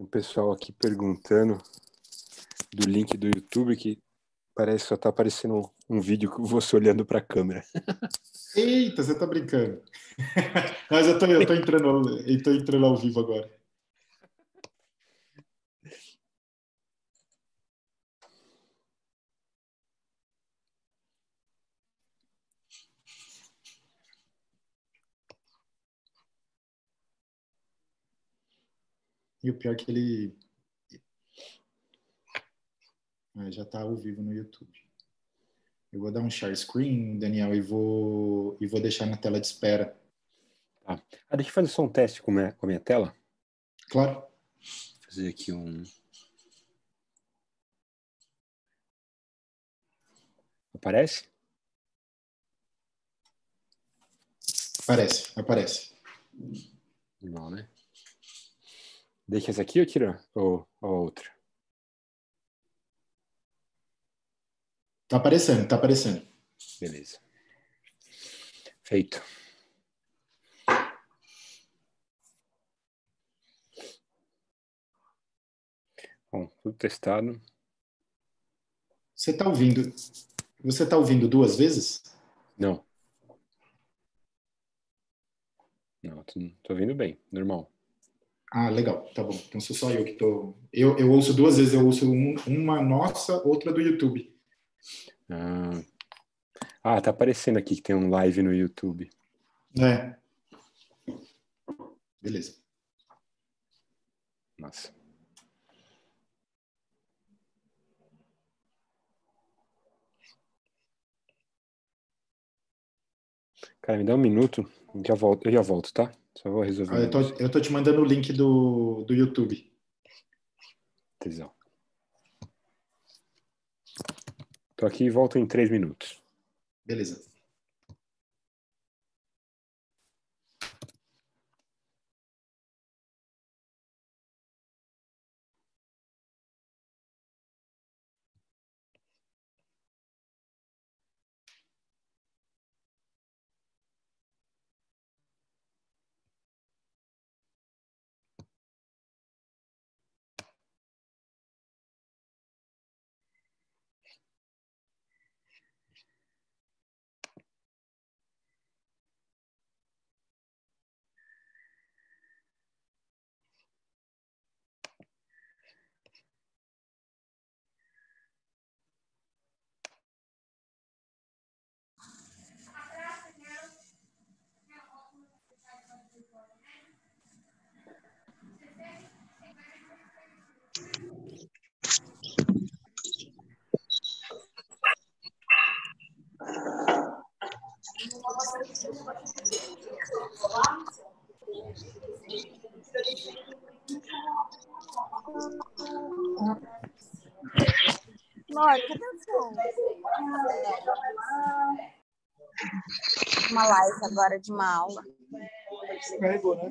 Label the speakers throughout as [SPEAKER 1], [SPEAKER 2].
[SPEAKER 1] um pessoal aqui perguntando do link do YouTube que parece só tá aparecendo um, um vídeo com você olhando para a câmera.
[SPEAKER 2] Eita,
[SPEAKER 3] você tá brincando. Mas eu tô, eu tô entrando, eu tô entrando ao vivo agora. E o pior é que ele ah, já está ao vivo no YouTube. Eu vou dar um share screen, Daniel, e vou, e vou deixar na tela de espera. Tá. Ah, deixa eu fazer só um teste com minha, com a minha tela.
[SPEAKER 2] Claro. Vou fazer aqui um. Aparece?
[SPEAKER 1] Aparece, aparece. Não, né? Deixa essa aqui ou tira ou, ou outra?
[SPEAKER 3] Tá aparecendo, tá aparecendo. Beleza. Feito.
[SPEAKER 1] Bom, tudo testado. Você tá ouvindo? Você tá ouvindo duas vezes? Não.
[SPEAKER 3] Não, tô, tô ouvindo bem, normal. Ah, legal, tá bom. Então sou só eu que tô. Eu, eu ouço duas vezes, eu ouço um, uma nossa, outra do YouTube.
[SPEAKER 1] Ah. ah, tá aparecendo aqui que tem um live no YouTube.
[SPEAKER 2] É. Beleza. Nossa.
[SPEAKER 1] Cara, me dá um minuto, eu já volto, eu já volto tá? Só vou resolver. Ah, eu, tô, eu tô te mandando o link
[SPEAKER 3] do, do YouTube.
[SPEAKER 1] Tesão.
[SPEAKER 2] Tô aqui e volto em três minutos. Beleza. Olha, cadê o som? Uma live agora de uma aula. Descarregou, né?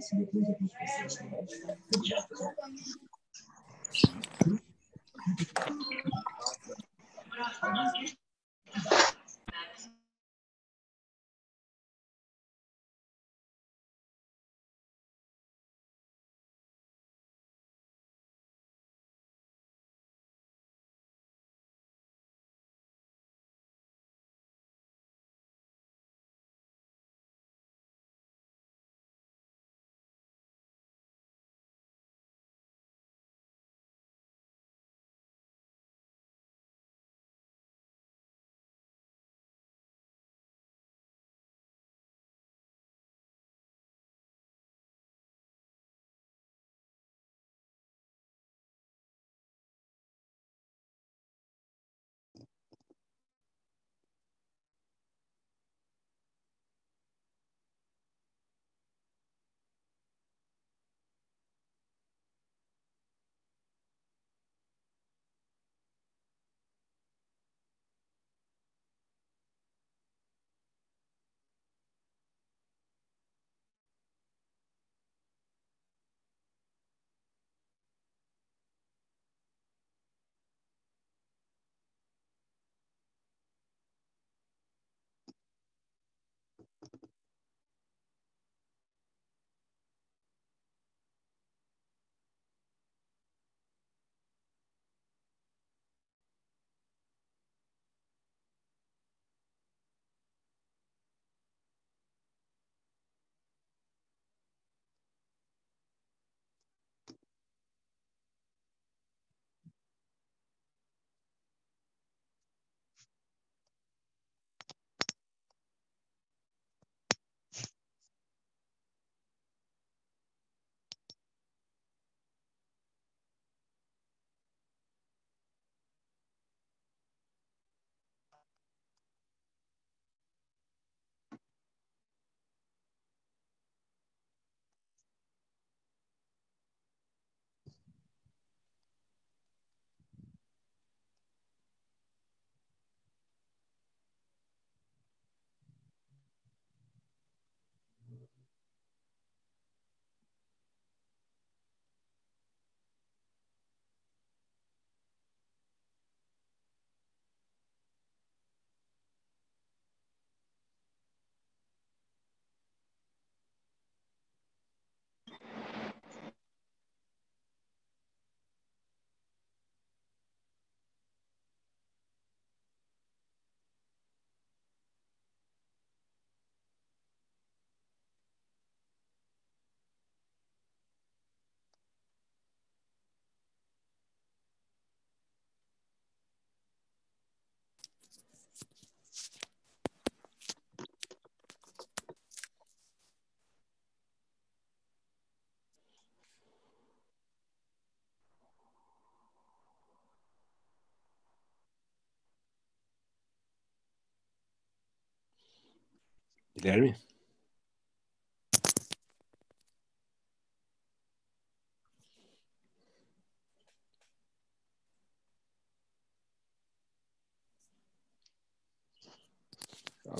[SPEAKER 2] Guilherme?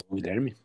[SPEAKER 2] Guilherme?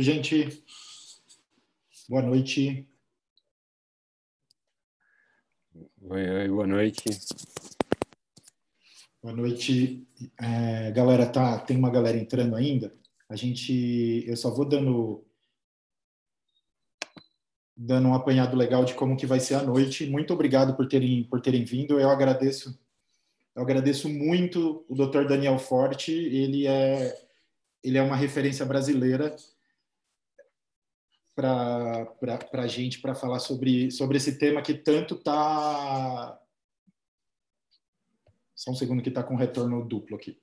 [SPEAKER 2] Gente, boa noite. Oi,
[SPEAKER 3] oi, boa noite. Boa noite. É, galera, tá, tem uma galera entrando ainda. A gente, eu só vou dando dando um apanhado legal de como que vai ser a noite. Muito obrigado por terem por terem vindo. Eu agradeço. Eu agradeço muito o Dr. Daniel Forte, ele é ele é uma referência brasileira para a gente para falar sobre, sobre esse tema que tanto está. Só um segundo que está com retorno duplo aqui.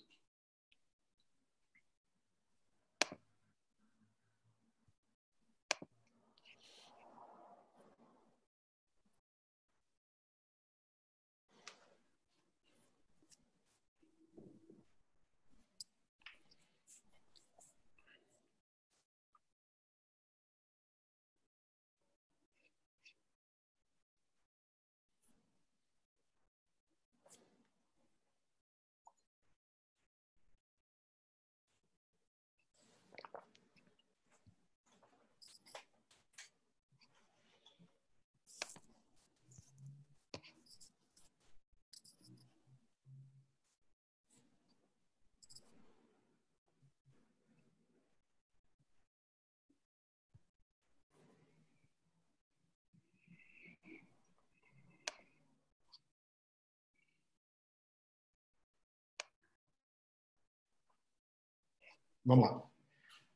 [SPEAKER 2] Vamos lá.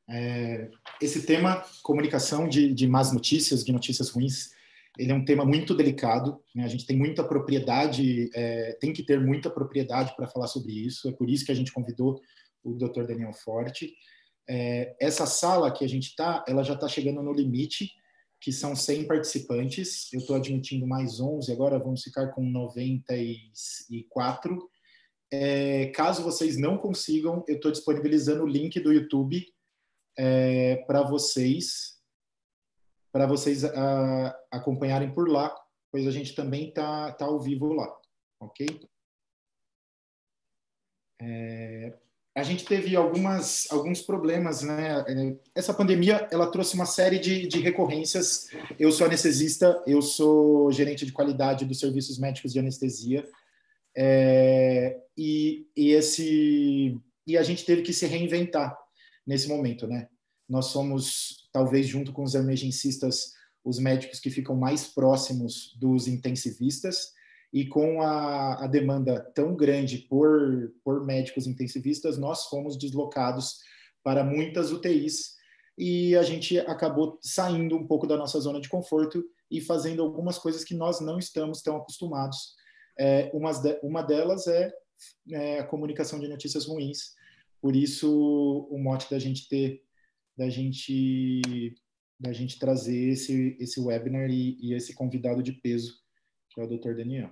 [SPEAKER 2] É, esse tema, comunicação
[SPEAKER 3] de, de más notícias, de notícias ruins, ele é um tema muito delicado. Né? A gente tem muita propriedade, é, tem que ter muita propriedade para falar sobre isso. É por isso que a gente convidou o Dr. Daniel Forte. É, essa sala que a gente está, ela já está chegando no limite, que são 100 participantes. Eu estou admitindo mais 11, agora vamos ficar com 94. É, caso vocês não consigam, eu estou disponibilizando o link do YouTube é, para vocês, para vocês a, ah, acompanharem por lá, pois a gente também está tá ao vivo lá, ok? É, a gente teve algumas, alguns problemas, né? É, essa pandemia, ela trouxe uma série de, de recorrências. Eu sou anestesista, eu sou gerente de qualidade dos serviços médicos de anestesia, é, e, e, esse, e a gente teve que se reinventar nesse momento, né? Nós somos, talvez, junto com os emergencistas, os médicos que ficam mais próximos dos intensivistas, e com a, a demanda tão grande por, por médicos intensivistas, nós fomos deslocados para muitas UTIs e a gente acabou saindo um pouco da nossa zona de conforto e fazendo algumas coisas que nós não estamos tão acostumados é, de, uma delas é, é, a comunicação de notícias ruins. Por isso, o mote da gente ter, da gente, da gente trazer esse, esse webinar e, e esse convidado de peso, que é o Dr. Daniel.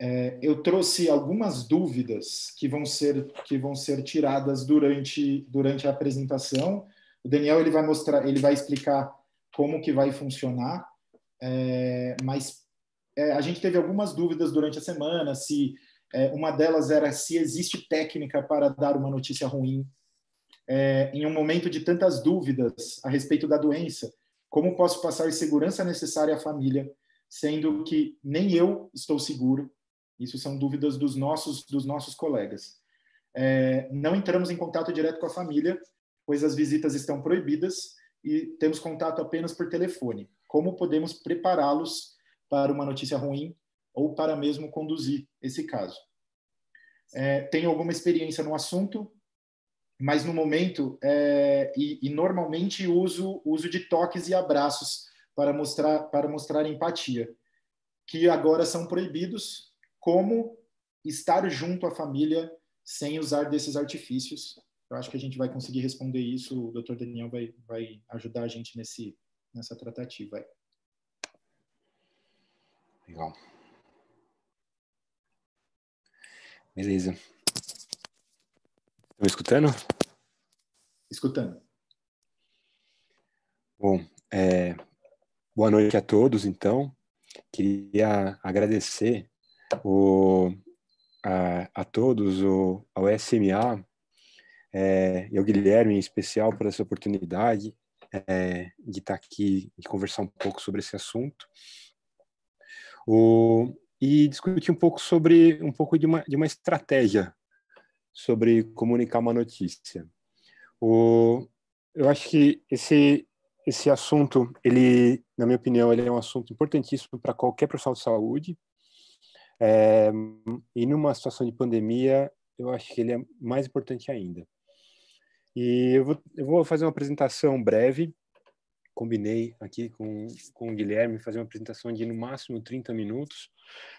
[SPEAKER 3] É, eu trouxe algumas dúvidas que vão ser que vão ser tiradas durante durante a apresentação. O Daniel ele vai mostrar, ele vai explicar como que vai funcionar, é, mas é, a gente teve algumas dúvidas durante a semana, se é, uma delas era se existe técnica para dar uma notícia ruim. É, em um momento de tantas dúvidas a respeito da doença, como posso passar a segurança necessária à família, sendo que nem eu estou seguro? Isso são dúvidas dos nossos dos nossos colegas. É, não entramos em contato direto com a família, pois as visitas estão proibidas e temos contato apenas por telefone. Como podemos prepará-los para uma notícia ruim ou para mesmo conduzir esse caso. É, tenho alguma experiência no assunto, mas no momento, é, e, e, normalmente uso, uso de toques e abraços para mostrar, para mostrar empatia, que agora são proibidos, como estar junto à família sem usar desses artifícios. Eu acho que a gente vai conseguir responder isso, o doutor Daniel vai, vai ajudar a gente nesse, nessa tratativa.
[SPEAKER 1] Legal. Beleza. Tá Estão escutando? Escutando. Bom, é, boa noite a todos, então. Queria agradecer o, a, a todos, o, ao SMA, é, e ao Guilherme em especial, por essa oportunidade é, de estar aqui e conversar um pouco sobre esse assunto. O, e discutir um pouco sobre um pouco de uma, de uma estratégia sobre comunicar uma notícia. O, eu acho que esse esse assunto, ele, na minha opinião, ele é um assunto importantíssimo para qualquer profissional de saúde. É, e numa situação de pandemia, eu acho que ele é mais importante ainda. E eu vou, eu vou fazer uma apresentação breve combinei aqui com, com o Guilherme fazer uma apresentação de no máximo 30 minutos,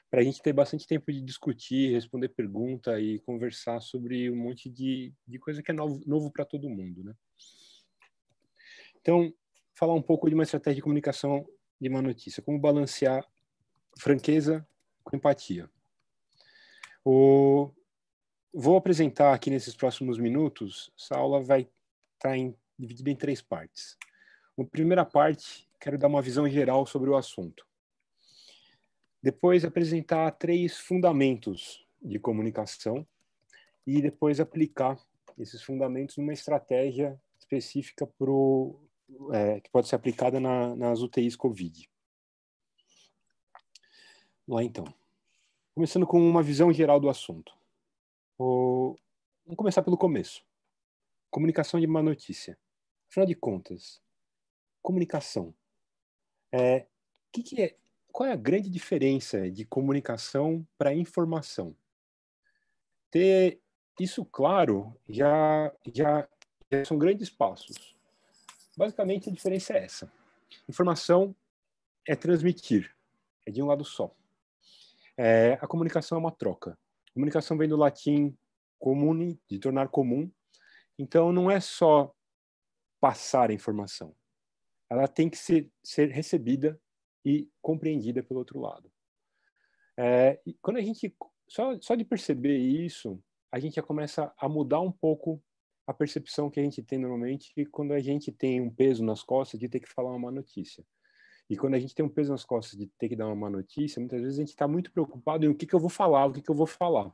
[SPEAKER 1] para a gente ter bastante tempo de discutir, responder pergunta e conversar sobre um monte de, de coisa que é novo, novo para todo mundo. Né? Então, falar um pouco de uma estratégia de comunicação de uma notícia, como balancear franqueza com empatia. O... Vou apresentar aqui nesses próximos minutos, essa aula vai estar tá em, dividida em três partes. Uma primeira parte, quero dar uma visão geral sobre o assunto. Depois, apresentar três fundamentos de comunicação e depois aplicar esses fundamentos numa estratégia específica pro, é, que pode ser aplicada na, nas UTIs COVID. Lá então. Começando com uma visão geral do assunto. O... Vamos começar pelo começo. Comunicação de má notícia. Afinal de contas, comunicação. É, que que é, qual é a grande diferença de comunicação para informação? Ter isso claro já, já, já são grandes passos. Basicamente, a diferença é essa. Informação é transmitir, é de um lado só. É, a comunicação é uma troca. comunicação vem do latim comune, de tornar comum. Então, não é só passar a informação, ela tem que ser, ser recebida e compreendida pelo outro lado. É, quando a gente só, só de perceber isso, a gente já começa a mudar um pouco a percepção que a gente tem normalmente quando a gente tem um peso nas costas de ter que falar uma má notícia. E quando a gente tem um peso nas costas de ter que dar uma má notícia, muitas vezes a gente está muito preocupado em o que, que eu vou falar, o que, que eu vou falar.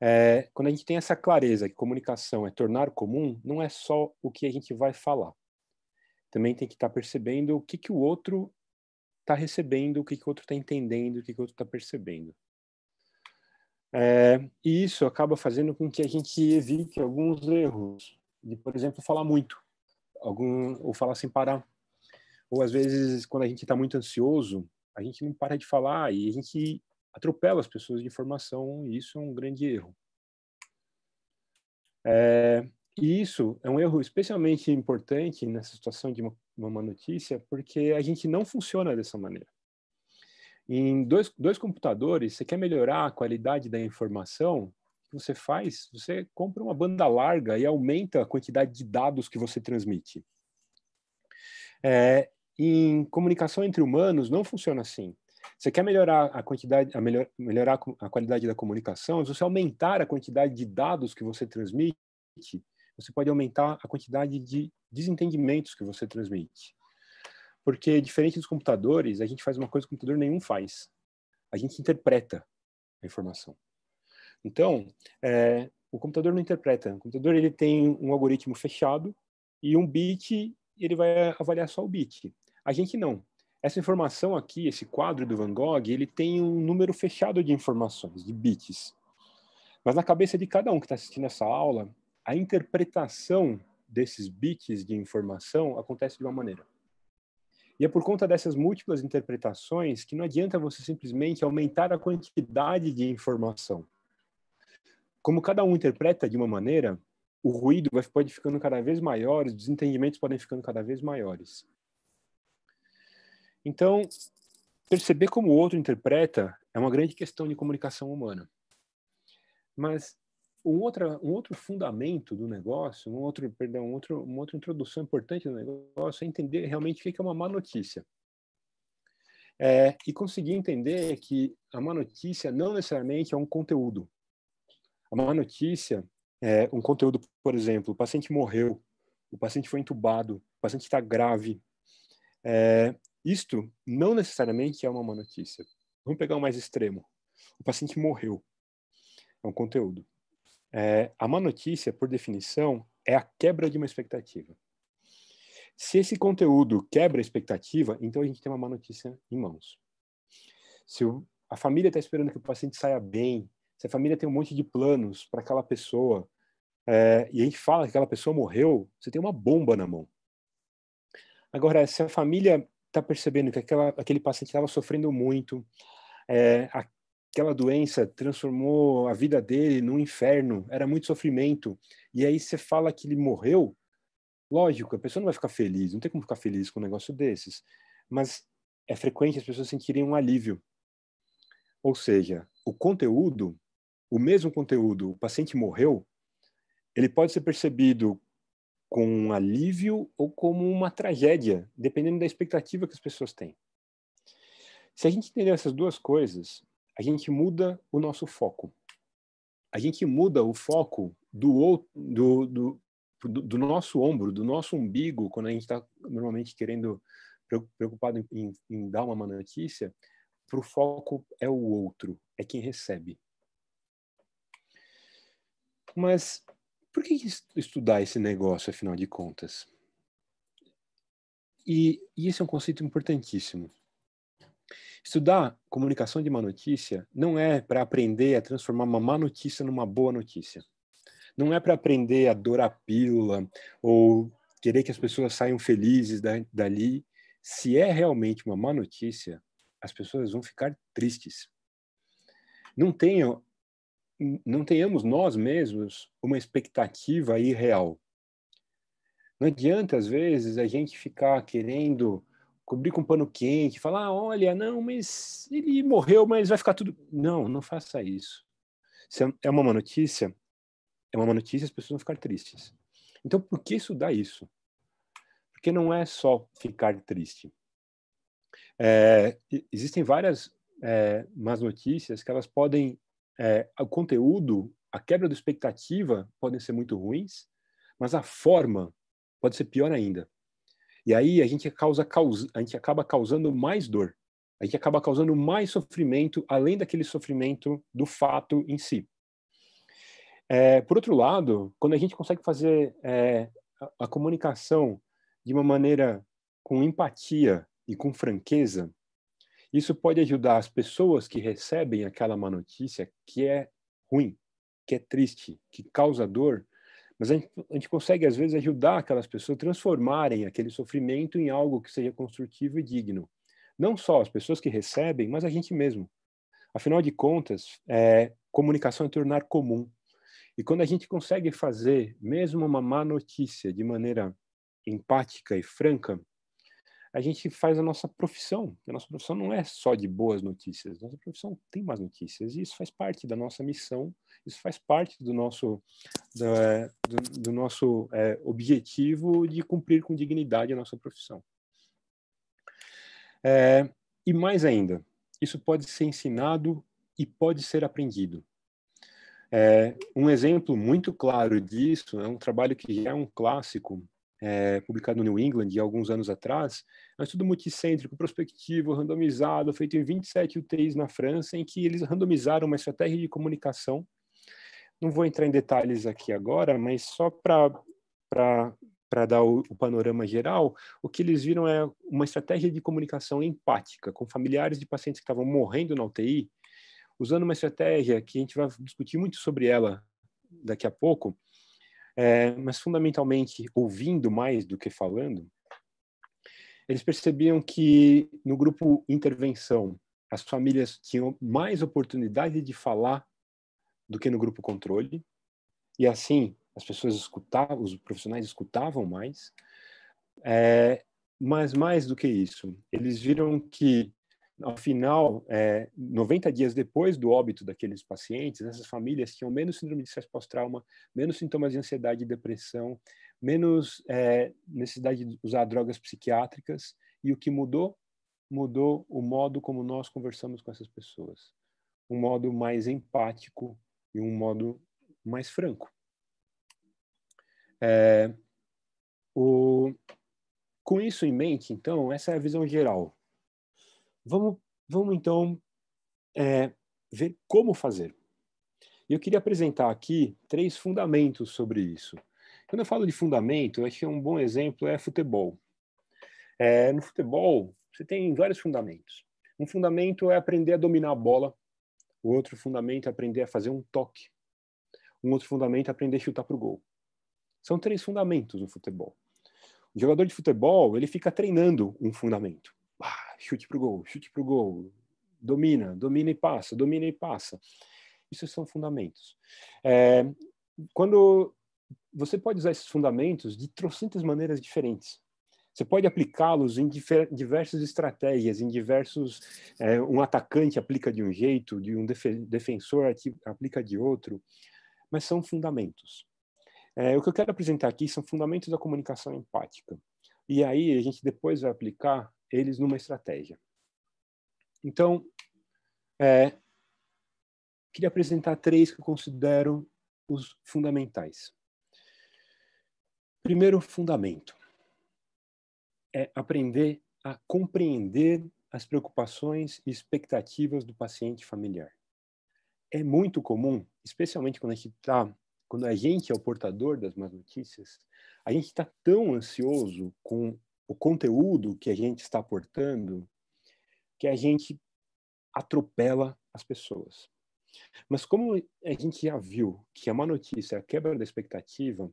[SPEAKER 1] É, quando a gente tem essa clareza que comunicação é tornar comum, não é só o que a gente vai falar, também tem que estar tá percebendo o que, que o outro está recebendo, o que, que o outro está entendendo, o que, que o outro está percebendo. É, e isso acaba fazendo com que a gente evite alguns erros, de, por exemplo, falar muito, algum, ou falar sem parar. Ou às vezes, quando a gente está muito ansioso, a gente não para de falar e a gente atropela as pessoas de informação, e isso é um grande erro. É, e isso é um erro especialmente importante nessa situação de uma, uma notícia, porque a gente não funciona dessa maneira. Em dois, dois computadores, você quer melhorar a qualidade da informação que você faz, você compra uma banda larga e aumenta a quantidade de dados que você transmite. É, em comunicação entre humanos, não funciona assim. Você quer melhorar a quantidade, a melhor, melhorar a qualidade da comunicação, se você aumentar a quantidade de dados que você transmite, você pode aumentar a quantidade de desentendimentos que você transmite. Porque, diferente dos computadores, a gente faz uma coisa que o computador nenhum faz. A gente interpreta a informação. Então, é, o computador não interpreta. O computador ele tem um algoritmo fechado e um bit, ele vai avaliar só o bit. A gente não. Essa informação aqui, esse quadro do Van Gogh, ele tem um número fechado de informações, de bits. Mas na cabeça de cada um que está assistindo essa aula, a interpretação desses bits de informação acontece de uma maneira. E é por conta dessas múltiplas interpretações que não adianta você simplesmente aumentar a quantidade de informação. Como cada um interpreta de uma maneira, o ruído vai, pode ficando cada vez maior, os desentendimentos podem ficando cada vez maiores. Então, perceber como o outro interpreta é uma grande questão de comunicação humana. Mas um, outra, um outro fundamento do negócio, um outro, perdão, um outro, uma outra introdução importante do negócio é entender realmente o que é uma má notícia. É, e conseguir entender que a má notícia não necessariamente é um conteúdo. A má notícia é um conteúdo, por exemplo, o paciente morreu, o paciente foi entubado, o paciente está grave. É, isto não necessariamente é uma má notícia. Vamos pegar o mais extremo. O paciente morreu. É um conteúdo. É, a má notícia, por definição, é a quebra de uma expectativa. Se esse conteúdo quebra a expectativa, então a gente tem uma má notícia em mãos. Se o, a família está esperando que o paciente saia bem, se a família tem um monte de planos para aquela pessoa, é, e a gente fala que aquela pessoa morreu, você tem uma bomba na mão. Agora, se a família está percebendo que aquela, aquele paciente estava sofrendo muito, é, a, aquela doença transformou a vida dele num inferno, era muito sofrimento. E aí você fala que ele morreu, lógico, a pessoa não vai ficar feliz, não tem como ficar feliz com um negócio desses. Mas é frequente as pessoas sentirem um alívio. Ou seja, o conteúdo, o mesmo conteúdo, o paciente morreu, ele pode ser percebido com um alívio ou como uma tragédia, dependendo da expectativa que as pessoas têm. Se a gente entender essas duas coisas, a gente muda o nosso foco. A gente muda o foco do, do, do, do nosso ombro, do nosso umbigo, quando a gente está normalmente querendo, preocupado em, em dar uma má notícia, para o foco é o outro, é quem recebe. Mas por que estudar esse negócio, afinal de contas? E, e esse é um conceito importantíssimo. Estudar comunicação de má notícia não é para aprender a transformar uma má notícia numa boa notícia. Não é para aprender a dor a pílula ou querer que as pessoas saiam felizes dali. Se é realmente uma má notícia, as pessoas vão ficar tristes. Não tenho não tenhamos nós mesmos uma expectativa irreal. Não adianta, às vezes, a gente ficar querendo cobrir com pano quente, falar, ah, olha, não, mas ele morreu, mas vai ficar tudo. Não, não faça isso. Se é, é uma má notícia, é uma má notícia, as pessoas vão ficar tristes. Então, por que estudar isso? Porque não é só ficar triste. É, existem várias é, más notícias que elas podem. É, o conteúdo, a quebra da expectativa podem ser muito ruins, mas a forma pode ser pior ainda. E aí a gente, causa, causa, a gente acaba causando mais dor, a gente acaba causando mais sofrimento, além daquele sofrimento do fato em si. É, por outro lado, quando a gente consegue fazer é, a, a comunicação de uma maneira com empatia e com franqueza, isso pode ajudar as pessoas que recebem aquela má notícia que é ruim, que é triste, que causa dor, mas a gente, a gente consegue, às vezes, ajudar aquelas pessoas a transformarem aquele sofrimento em algo que seja construtivo e digno. Não só as pessoas que recebem, mas a gente mesmo. Afinal de contas, é, comunicação é tornar comum. E quando a gente consegue fazer mesmo uma má notícia de maneira empática e franca, a gente faz a nossa profissão. A nossa profissão não é só de boas notícias, nossa profissão tem más notícias, e isso faz parte da nossa missão, isso faz parte do nosso, do, do, nosso é, objetivo de cumprir com dignidade a nossa profissão. É, e mais ainda, isso pode ser ensinado e pode ser aprendido. É, um exemplo muito claro disso é um trabalho que já é um clássico é, publicado no New England há alguns anos atrás, é um estudo multicêntrico, prospectivo, randomizado, feito em 27 UTIs na França, em que eles randomizaram uma estratégia de comunicação. Não vou entrar em detalhes aqui agora, mas só para dar o, o panorama geral, o que eles viram é uma estratégia de comunicação empática com familiares de pacientes que estavam morrendo na UTI, usando uma estratégia que a gente vai discutir muito sobre ela daqui a pouco, é, mas fundamentalmente ouvindo mais do que falando, eles percebiam que no grupo intervenção as famílias tinham mais oportunidade de falar do que no grupo controle e assim as pessoas escutavam, os profissionais escutavam mais, é, mas mais do que isso, eles viram que ao final, é, 90 dias depois do óbito daqueles pacientes, essas famílias tinham menos síndrome de stress pós-trauma, menos sintomas de ansiedade e depressão, menos é, necessidade de usar drogas psiquiátricas. E o que mudou? Mudou o modo como nós conversamos com essas pessoas. Um modo mais empático e um modo mais franco. É, o, com isso em mente, então, essa é a visão geral Vamos, vamos então é, ver como fazer. Eu queria apresentar aqui três fundamentos sobre isso. Quando eu falo de fundamento, acho que um bom exemplo é futebol. É, no futebol, você tem vários fundamentos. Um fundamento é aprender a dominar a bola. O outro fundamento é aprender a fazer um toque. Um outro fundamento é aprender a chutar para o gol. São três fundamentos no futebol. O jogador de futebol, ele fica treinando um fundamento. Ah, chute para o gol, chute para o gol, domina, domina e passa, domina e passa. Isso são fundamentos. É, quando você pode usar esses fundamentos de trocentas maneiras diferentes. Você pode aplicá-los em diversas estratégias, em diversos. É, um atacante aplica de um jeito, de um def defensor aplica de outro, mas são fundamentos. É, o que eu quero apresentar aqui são fundamentos da comunicação empática. E aí a gente depois vai aplicar eles numa estratégia. Então, é, queria apresentar três que eu considero os fundamentais. Primeiro fundamento é aprender a compreender as preocupações e expectativas do paciente familiar. É muito comum, especialmente quando a gente está quando a gente é o portador das más notícias, a gente está tão ansioso com o conteúdo que a gente está aportando que a gente atropela as pessoas. Mas como a gente já viu que é a má notícia é a quebra da expectativa,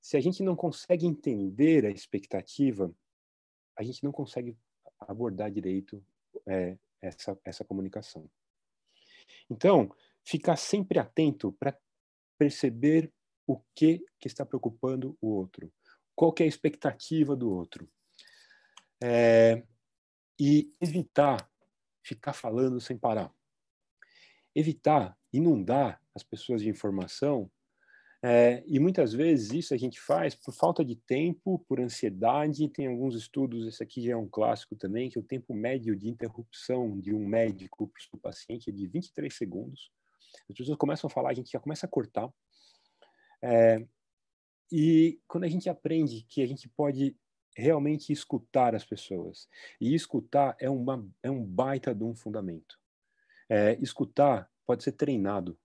[SPEAKER 1] se a gente não consegue entender a expectativa, a gente não consegue abordar direito é, essa, essa comunicação. Então, ficar sempre atento para perceber o que, que está preocupando o outro, qual é a expectativa do outro. É, e evitar ficar falando sem parar. Evitar inundar as pessoas de informação. É, e muitas vezes isso a gente faz por falta de tempo, por ansiedade. Tem alguns estudos, esse aqui já é um clássico também, que é o tempo médio de interrupção de um médico para o paciente é de 23 segundos. As pessoas começam a falar, a gente já começa a cortar. É, e quando a gente aprende que a gente pode realmente escutar as pessoas, e escutar é, uma, é um baita de um fundamento. É, escutar pode ser treinado.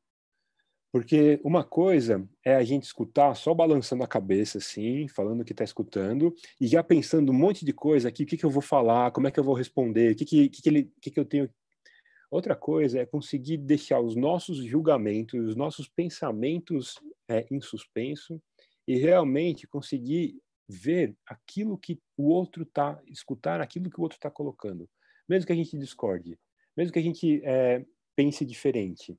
[SPEAKER 1] Porque uma coisa é a gente escutar só balançando a cabeça, assim, falando o que está escutando, e já pensando um monte de coisa aqui, o que, que eu vou falar, como é que eu vou responder, o que, que, que, que, ele, que, que eu tenho. Outra coisa é conseguir deixar os nossos julgamentos, os nossos pensamentos é, em suspenso, e realmente conseguir ver aquilo que o outro está, escutar aquilo que o outro está colocando, mesmo que a gente discorde, mesmo que a gente é, pense diferente.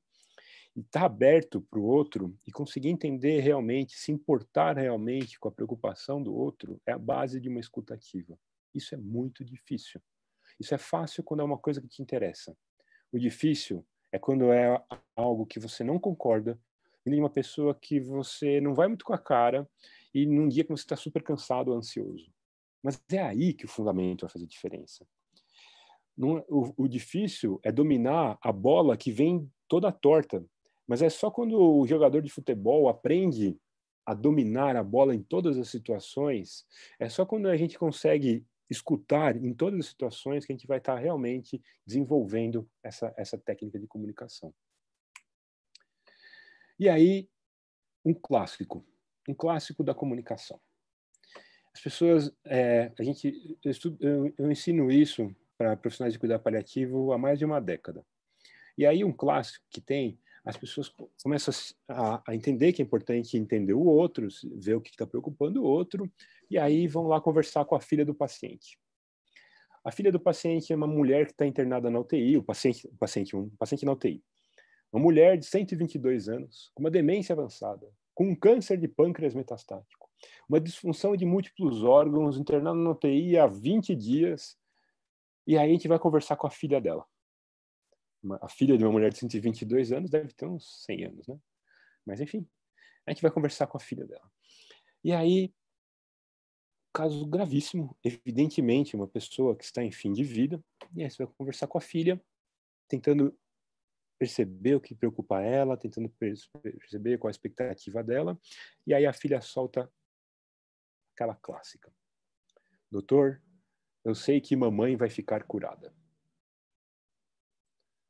[SPEAKER 1] E estar tá aberto para o outro e conseguir entender realmente, se importar realmente com a preocupação do outro, é a base de uma escutativa. Isso é muito difícil. Isso é fácil quando é uma coisa que te interessa. O difícil é quando é algo que você não concorda, ele uma pessoa que você não vai muito com a cara e num dia que você está super cansado, ou ansioso. Mas é aí que o fundamento vai fazer diferença. Não, é, o, o difícil é dominar a bola que vem toda torta, mas é só quando o jogador de futebol aprende a dominar a bola em todas as situações, é só quando a gente consegue escutar em todas as situações que a gente vai estar tá realmente desenvolvendo essa, essa técnica de comunicação. E aí, um clássico, um clássico da comunicação. As pessoas, é, a gente, eu, estudo, eu, eu ensino isso para profissionais de cuidado paliativo há mais de uma década. E aí, um clássico que tem, as pessoas começam a, a entender que é importante entender o outro, ver o que está preocupando o outro, e aí vão lá conversar com a filha do paciente. A filha do paciente é uma mulher que está internada na UTI, o paciente, o paciente, um paciente na UTI. Uma mulher de 122 anos, com uma demência avançada, com um câncer de pâncreas metastático, uma disfunção de múltiplos órgãos, internada na UTI há 20 dias, e aí a gente vai conversar com a filha dela. Uma, a filha de uma mulher de 122 anos deve ter uns 100 anos, né? Mas enfim, a gente vai conversar com a filha dela. E aí, caso gravíssimo, evidentemente, uma pessoa que está em fim de vida, e aí você vai conversar com a filha, tentando perceber o que preocupa ela, tentando perceber qual a expectativa dela, e aí a filha solta aquela clássica: Doutor, eu sei que mamãe vai ficar curada.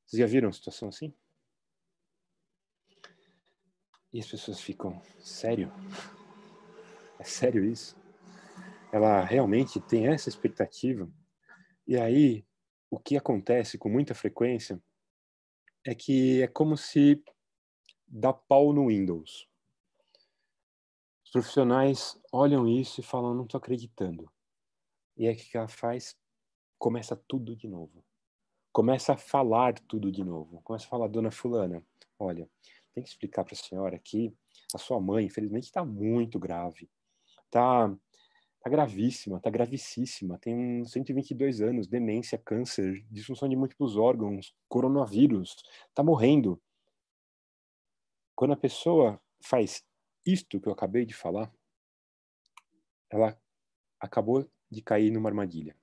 [SPEAKER 1] Vocês já viram uma situação assim? E as pessoas ficam: Sério? É sério isso? Ela realmente tem essa expectativa? E aí, o que acontece com muita frequência é que é como se dá pau no Windows. Os profissionais olham isso e falam, não estou acreditando. E é que ela faz, começa tudo de novo. Começa a falar tudo de novo. Começa a falar, dona fulana, olha, tem que explicar para a senhora que a sua mãe, infelizmente, está muito grave. Está tá gravíssima, tá gravíssima, tem 122 anos, demência, câncer, disfunção de múltiplos órgãos, coronavírus, tá morrendo. Quando a pessoa faz isto que eu acabei de falar, ela acabou de cair numa armadilha.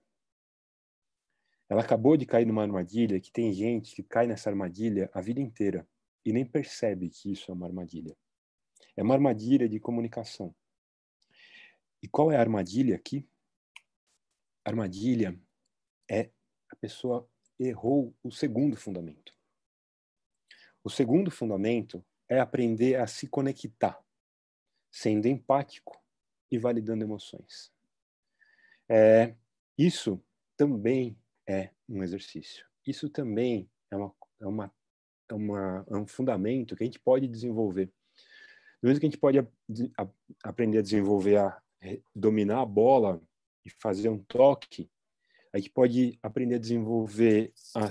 [SPEAKER 1] Ela acabou de cair numa armadilha que tem gente que cai nessa armadilha a vida inteira e nem percebe que isso é uma armadilha. É uma armadilha de comunicação e qual é a armadilha aqui? A armadilha é a pessoa errou o segundo fundamento. O segundo fundamento é aprender a se conectar, sendo empático e validando emoções. É, isso também é um exercício. Isso também é, uma, é, uma, é, uma, é um fundamento que a gente pode desenvolver. No mesmo que a gente pode a, a, aprender a desenvolver a é, dominar a bola e fazer um toque, aí que pode aprender a desenvolver, a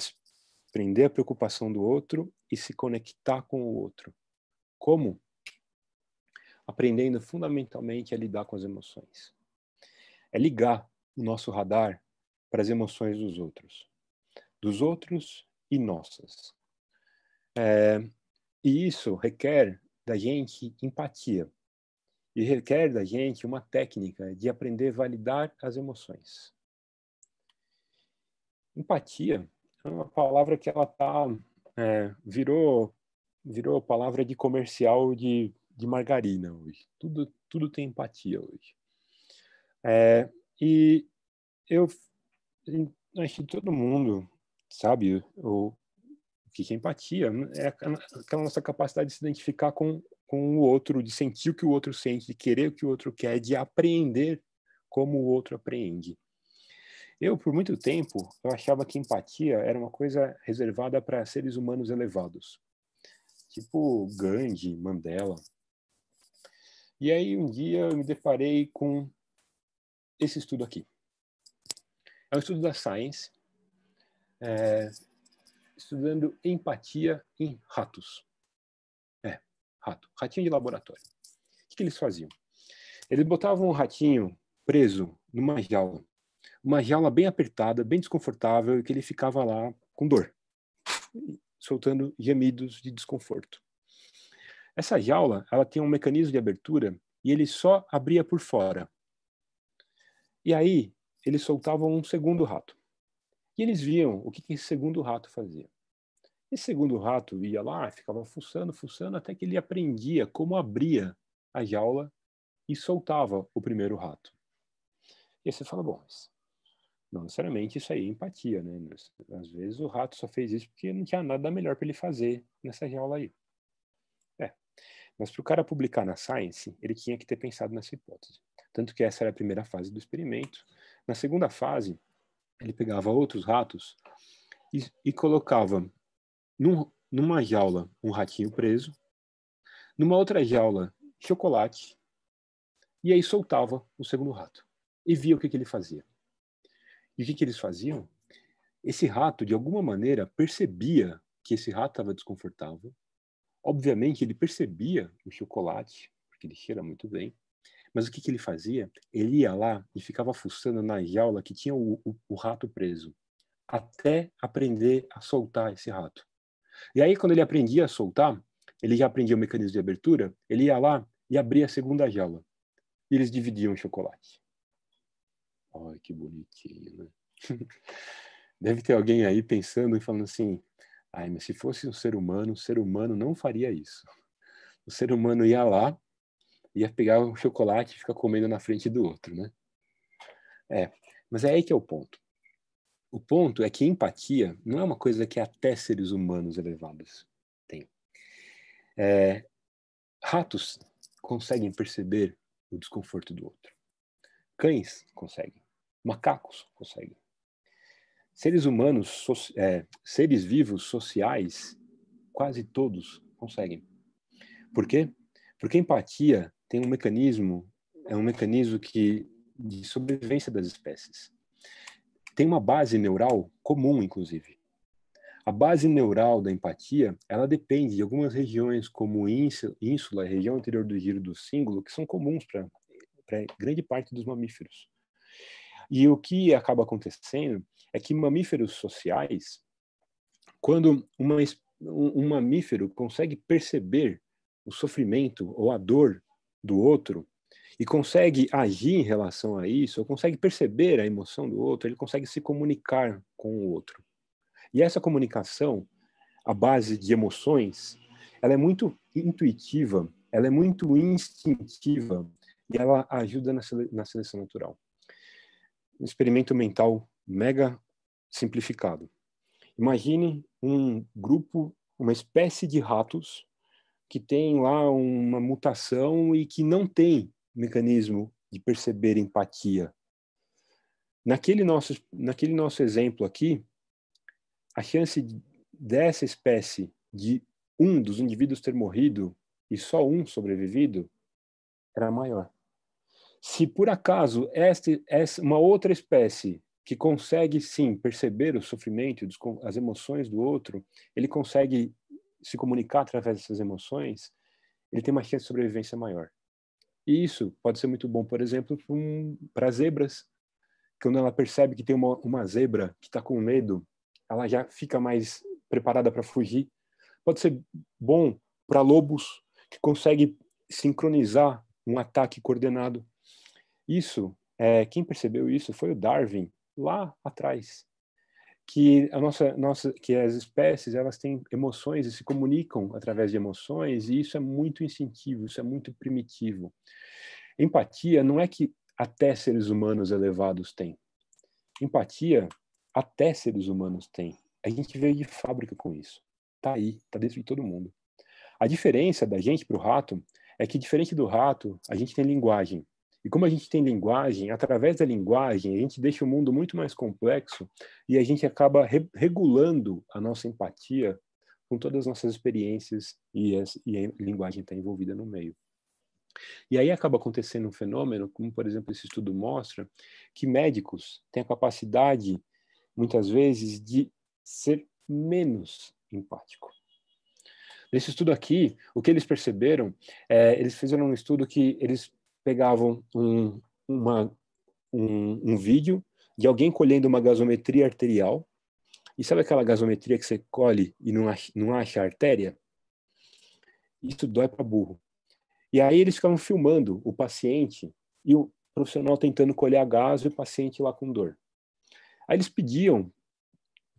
[SPEAKER 1] aprender a preocupação do outro e se conectar com o outro. Como? Aprendendo fundamentalmente a lidar com as emoções. É ligar o nosso radar para as emoções dos outros, dos outros e nossas. É, e isso requer da gente empatia e requer da gente uma técnica de aprender a validar as emoções. Empatia é uma palavra que ela tá é, virou virou palavra de comercial de, de margarina hoje. Tudo tudo tem empatia hoje. É, e eu acho que todo mundo sabe o, o que é empatia, é aquela nossa capacidade de se identificar com com o outro, de sentir o que o outro sente, de querer o que o outro quer, de apreender como o outro apreende. Eu, por muito tempo, eu achava que empatia era uma coisa reservada para seres humanos elevados, tipo Gandhi, Mandela. E aí, um dia, eu me deparei com esse estudo aqui. É um estudo da Science, é, estudando empatia em ratos rato, ratinho de laboratório. O que, que eles faziam? Eles botavam um ratinho preso numa jaula, uma jaula bem apertada, bem desconfortável, e que ele ficava lá com dor, soltando gemidos de desconforto. Essa jaula, ela tinha um mecanismo de abertura e ele só abria por fora. E aí, eles soltavam um segundo rato. E eles viam o que, que esse segundo rato fazia. E segundo o rato ia lá, ficava fuçando, fuçando, até que ele aprendia como abria a jaula e soltava o primeiro rato. E aí você fala, bom, não necessariamente isso aí é empatia, né? Às vezes o rato só fez isso porque não tinha nada melhor para ele fazer nessa jaula aí. É. Mas para o cara publicar na Science, ele tinha que ter pensado nessa hipótese. Tanto que essa era a primeira fase do experimento. Na segunda fase, ele pegava outros ratos e, e colocava num, numa jaula, um ratinho preso. Numa outra jaula, chocolate. E aí soltava o segundo rato. E via o que, que ele fazia. E o que, que eles faziam? Esse rato, de alguma maneira, percebia que esse rato estava desconfortável. Obviamente, ele percebia o chocolate, porque ele cheira muito bem. Mas o que, que ele fazia? Ele ia lá e ficava fuçando na jaula que tinha o, o, o rato preso, até aprender a soltar esse rato. E aí, quando ele aprendia a soltar, ele já aprendia o mecanismo de abertura, ele ia lá e abria a segunda jaula. E eles dividiam o chocolate. Olha que bonitinho, né? Deve ter alguém aí pensando e falando assim: ai, mas se fosse um ser humano, o um ser humano não faria isso. O ser humano ia lá, ia pegar o chocolate e ficar comendo na frente do outro, né? É, mas é aí que é o ponto. O ponto é que empatia não é uma coisa que até seres humanos elevados têm. É, ratos conseguem perceber o desconforto do outro. Cães conseguem. Macacos conseguem. Seres humanos, so, é, seres vivos, sociais, quase todos conseguem. Por quê? Porque empatia tem um mecanismo, é um mecanismo que de sobrevivência das espécies tem uma base neural comum, inclusive. A base neural da empatia, ela depende de algumas regiões como ínsula região anterior do giro do cíngulo, que são comuns para grande parte dos mamíferos. E o que acaba acontecendo é que mamíferos sociais, quando uma, um mamífero consegue perceber o sofrimento ou a dor do outro, e consegue agir em relação a isso, ou consegue perceber a emoção do outro, ele consegue se comunicar com o outro. E essa comunicação, a base de emoções, ela é muito intuitiva, ela é muito instintiva e ela ajuda na, sele na seleção natural. Um experimento mental mega simplificado. Imagine um grupo, uma espécie de ratos que tem lá uma mutação e que não tem mecanismo de perceber empatia. Naquele nosso, naquele nosso exemplo aqui, a chance dessa espécie de um dos indivíduos ter morrido e só um sobrevivido era maior. Se por acaso esta, esta uma outra espécie que consegue sim perceber o sofrimento, as emoções do outro, ele consegue se comunicar através dessas emoções, ele tem uma chance de sobrevivência maior. E isso pode ser muito bom, por exemplo, para zebras. Quando ela percebe que tem uma, uma zebra que está com medo, ela já fica mais preparada para fugir. Pode ser bom para lobos que conseguem sincronizar um ataque coordenado. Isso, é, quem percebeu isso foi o Darwin lá atrás que a nossa nossa que as espécies elas têm emoções e se comunicam através de emoções e isso é muito instintivo isso é muito primitivo empatia não é que até seres humanos elevados têm empatia até seres humanos têm a gente veio de fábrica com isso tá aí tá dentro de todo mundo a diferença da gente para o rato é que diferente do rato a gente tem linguagem e como a gente tem linguagem, através da linguagem, a gente deixa o mundo muito mais complexo e a gente acaba re regulando a nossa empatia com todas as nossas experiências e, as, e a linguagem está envolvida no meio. E aí acaba acontecendo um fenômeno, como por exemplo esse estudo mostra, que médicos têm a capacidade, muitas vezes, de ser menos empático. Nesse estudo aqui, o que eles perceberam, é, eles fizeram um estudo que eles pegavam um, uma, um, um vídeo de alguém colhendo uma gasometria arterial. E sabe aquela gasometria que você colhe e não acha, não acha artéria? Isso dói para burro. E aí eles ficavam filmando o paciente e o profissional tentando colher a gás e o paciente lá com dor. Aí eles pediam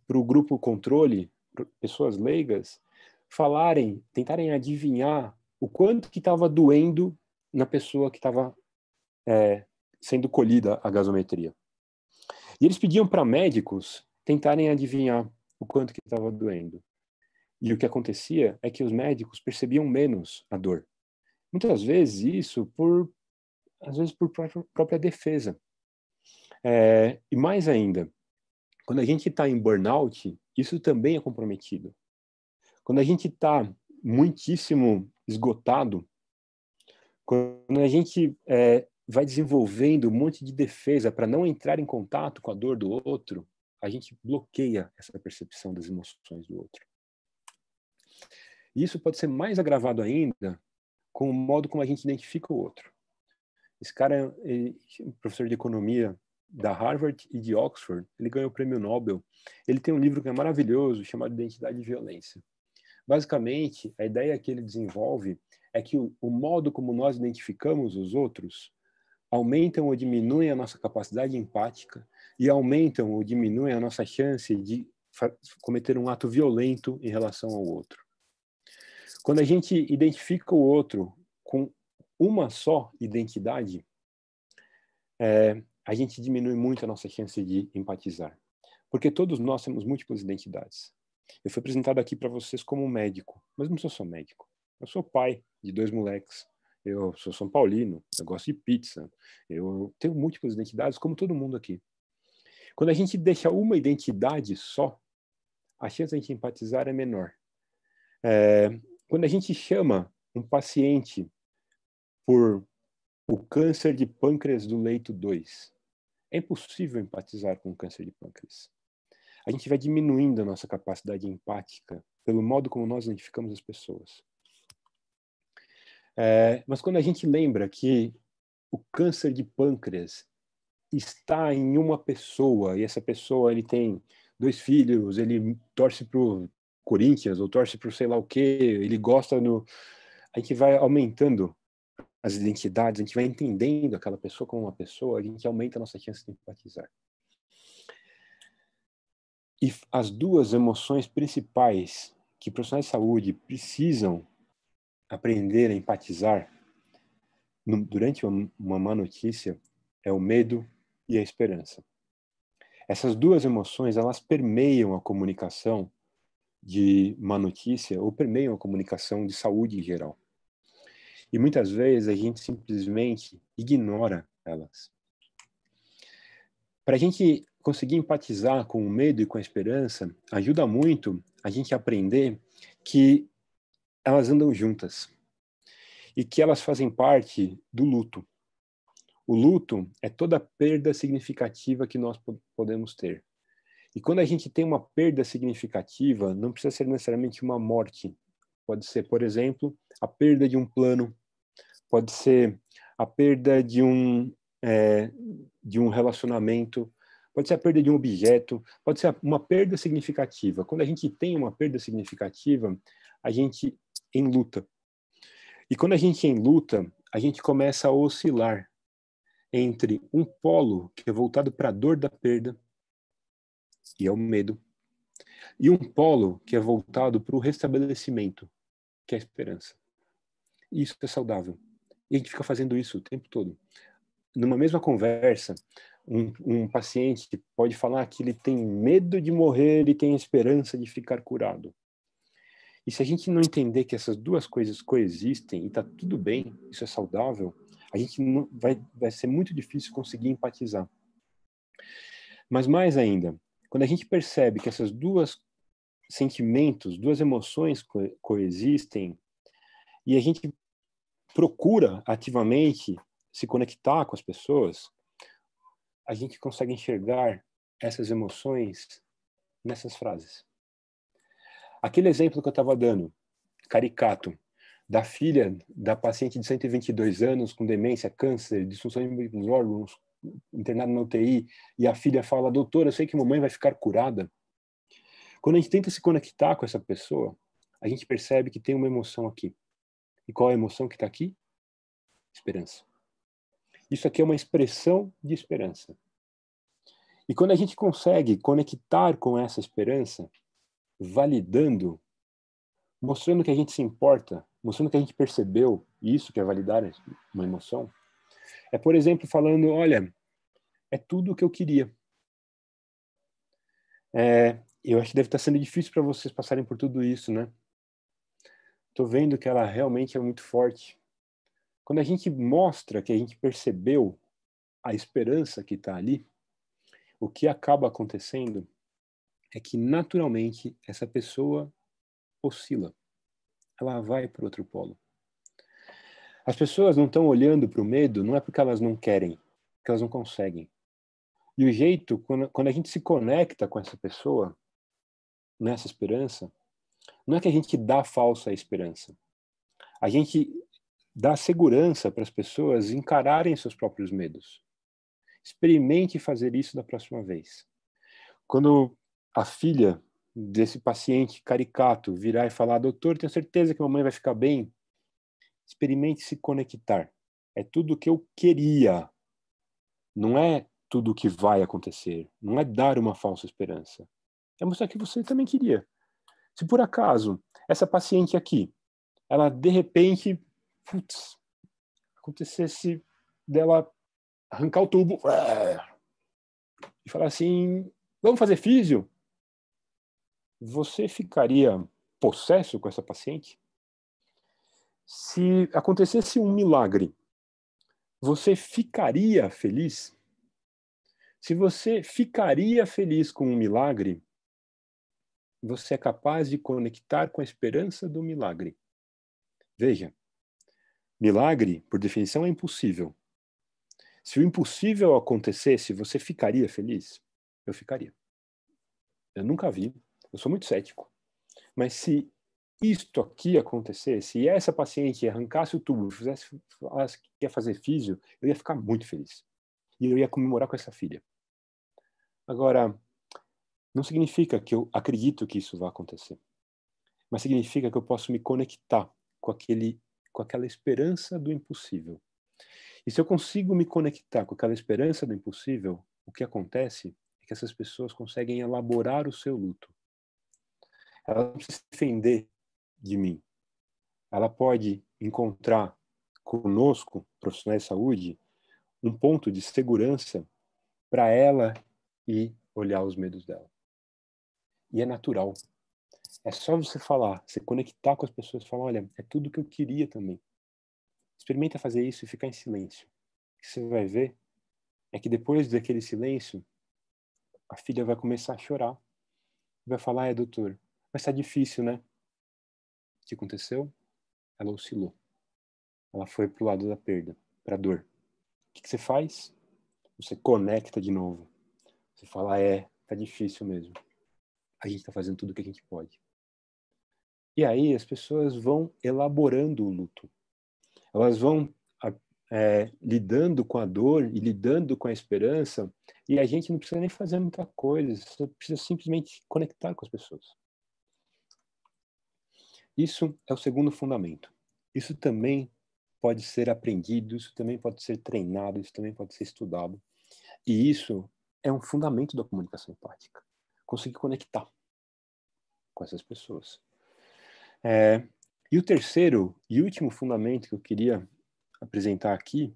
[SPEAKER 1] para o grupo controle, pessoas leigas, falarem, tentarem adivinhar o quanto que estava doendo na pessoa que estava é, sendo colhida a gasometria. E eles pediam para médicos tentarem adivinhar o quanto que estava doendo. E o que acontecia é que os médicos percebiam menos a dor. Muitas vezes isso por às vezes por própria, defesa. É, e mais ainda, quando a gente está em burnout, isso também é comprometido. Quando a gente está muitíssimo esgotado, quando a gente é, vai desenvolvendo um monte de defesa para não entrar em contato com a dor do outro, a gente bloqueia essa percepção das emoções do outro. E isso pode ser mais agravado ainda com o modo como a gente identifica o outro. Esse cara, ele, professor de economia da Harvard e de Oxford, ele ganhou o prêmio Nobel. Ele tem um livro que é maravilhoso chamado Identidade e Violência. Basicamente, a ideia que ele desenvolve é que o, o modo como nós identificamos os outros aumentam ou diminuem a nossa capacidade empática e aumentam ou diminuem a nossa chance de cometer um ato violento em relação ao outro. Quando a gente identifica o outro com uma só identidade, é, a gente diminui muito a nossa chance de empatizar. Porque todos nós temos múltiplas identidades. Eu fui apresentado aqui para vocês como médico, mas não sou só médico. Eu sou pai, de dois moleques. Eu sou São Paulino, eu gosto de pizza, eu tenho múltiplas identidades, como todo mundo aqui. Quando a gente deixa uma identidade só, a chance de a gente empatizar é menor. É, quando a gente chama um paciente por o câncer de pâncreas do leito 2, é impossível empatizar com o câncer de pâncreas. A gente vai diminuindo a nossa capacidade empática pelo modo como nós identificamos as pessoas. É, mas quando a gente lembra que o câncer de pâncreas está em uma pessoa e essa pessoa ele tem dois filhos, ele torce para o Corinthians ou torce para sei lá o que, ele gosta no, a gente vai aumentando as identidades, a gente vai entendendo aquela pessoa como uma pessoa, a gente aumenta a nossa chance de empatizar. E as duas emoções principais que profissionais de saúde precisam aprender a empatizar no, durante uma, uma má notícia é o medo e a esperança. Essas duas emoções elas permeiam a comunicação de má notícia ou permeiam a comunicação de saúde em geral. E muitas vezes a gente simplesmente ignora elas. Para a gente conseguir empatizar com o medo e com a esperança, ajuda muito a gente aprender que elas andam juntas e que elas fazem parte do luto. O luto é toda perda significativa que nós podemos ter. E quando a gente tem uma perda significativa, não precisa ser necessariamente uma morte. Pode ser, por exemplo, a perda de um plano, pode ser a perda de um, é, de um relacionamento, pode ser a perda de um objeto, pode ser uma perda significativa. Quando a gente tem uma perda significativa, a gente em luta. E quando a gente é em luta, a gente começa a oscilar entre um polo que é voltado para a dor da perda, que é o medo, e um polo que é voltado para o restabelecimento, que é a esperança. E isso é saudável. E a gente fica fazendo isso o tempo todo. Numa mesma conversa, um, um paciente pode falar que ele tem medo de morrer e tem esperança de ficar curado. E se a gente não entender que essas duas coisas coexistem e está tudo bem, isso é saudável, a gente não, vai, vai ser muito difícil conseguir empatizar. Mas mais ainda, quando a gente percebe que essas duas sentimentos, duas emoções co coexistem e a gente procura ativamente se conectar com as pessoas, a gente consegue enxergar essas emoções nessas frases. Aquele exemplo que eu estava dando, caricato, da filha da paciente de 122 anos com demência, câncer, disfunção de órgãos, internada na UTI, e a filha fala: Doutora, eu sei que mamãe vai ficar curada. Quando a gente tenta se conectar com essa pessoa, a gente percebe que tem uma emoção aqui. E qual é a emoção que está aqui? Esperança. Isso aqui é uma expressão de esperança. E quando a gente consegue conectar com essa esperança, validando, mostrando que a gente se importa, mostrando que a gente percebeu isso que é validar uma emoção, é, por exemplo, falando: olha, é tudo o que eu queria. É, eu acho que deve estar sendo difícil para vocês passarem por tudo isso, né? Estou vendo que ela realmente é muito forte. Quando a gente mostra que a gente percebeu a esperança que está ali, o que acaba acontecendo é que naturalmente essa pessoa oscila. Ela vai para outro polo. As pessoas não estão olhando para o medo, não é porque elas não querem, porque elas não conseguem. E o jeito, quando, quando a gente se conecta com essa pessoa, nessa esperança, não é que a gente dá falsa esperança. A gente dá segurança para as pessoas encararem seus próprios medos. Experimente fazer isso da próxima vez. Quando a filha desse paciente caricato virar e falar: Doutor, tenho certeza que mamãe vai ficar bem. Experimente se conectar. É tudo o que eu queria. Não é tudo o que vai acontecer. Não é dar uma falsa esperança. É mostrar que você também queria. Se por acaso essa paciente aqui, ela de repente, putz, acontecesse dela arrancar o tubo eh, e falar assim: vamos fazer físio? você ficaria possesso com essa paciente? Se acontecesse um milagre, você ficaria feliz? Se você ficaria feliz com um milagre, você é capaz de conectar com a esperança do milagre. Veja, milagre, por definição, é impossível. Se o impossível acontecesse, você ficaria feliz? Eu ficaria. Eu nunca vi, eu sou muito cético. Mas se isto aqui acontecesse, se essa paciente arrancasse o tubo, fizesse, falasse que ia fazer físio, eu ia ficar muito feliz. E eu ia comemorar com essa filha. Agora, não significa que eu acredito que isso vai acontecer. Mas significa que eu posso me conectar com aquele com aquela esperança do impossível. E se eu consigo me conectar com aquela esperança do impossível, o que acontece é que essas pessoas conseguem elaborar o seu luto ela não precisa se defender de mim. Ela pode encontrar conosco, profissionais de saúde, um ponto de segurança para ela e olhar os medos dela. E é natural. É só você falar, você conectar com as pessoas, falar, olha, é tudo que eu queria também. Experimenta fazer isso e ficar em silêncio. O que você vai ver é que depois daquele silêncio, a filha vai começar a chorar. Vai falar, ah, é doutor, mas está difícil, né? O que aconteceu? Ela oscilou. Ela foi para o lado da perda, para a dor. O que, que você faz? Você conecta de novo. Você fala, é, tá difícil mesmo. A gente está fazendo tudo o que a gente pode. E aí as pessoas vão elaborando o luto. Elas vão é, lidando com a dor e lidando com a esperança, e a gente não precisa nem fazer muita coisa, você precisa simplesmente conectar com as pessoas. Isso é o segundo fundamento. Isso também pode ser aprendido, isso também pode ser treinado, isso também pode ser estudado. E isso é um fundamento da comunicação empática. Conseguir conectar com essas pessoas. É, e o terceiro e último fundamento que eu queria apresentar aqui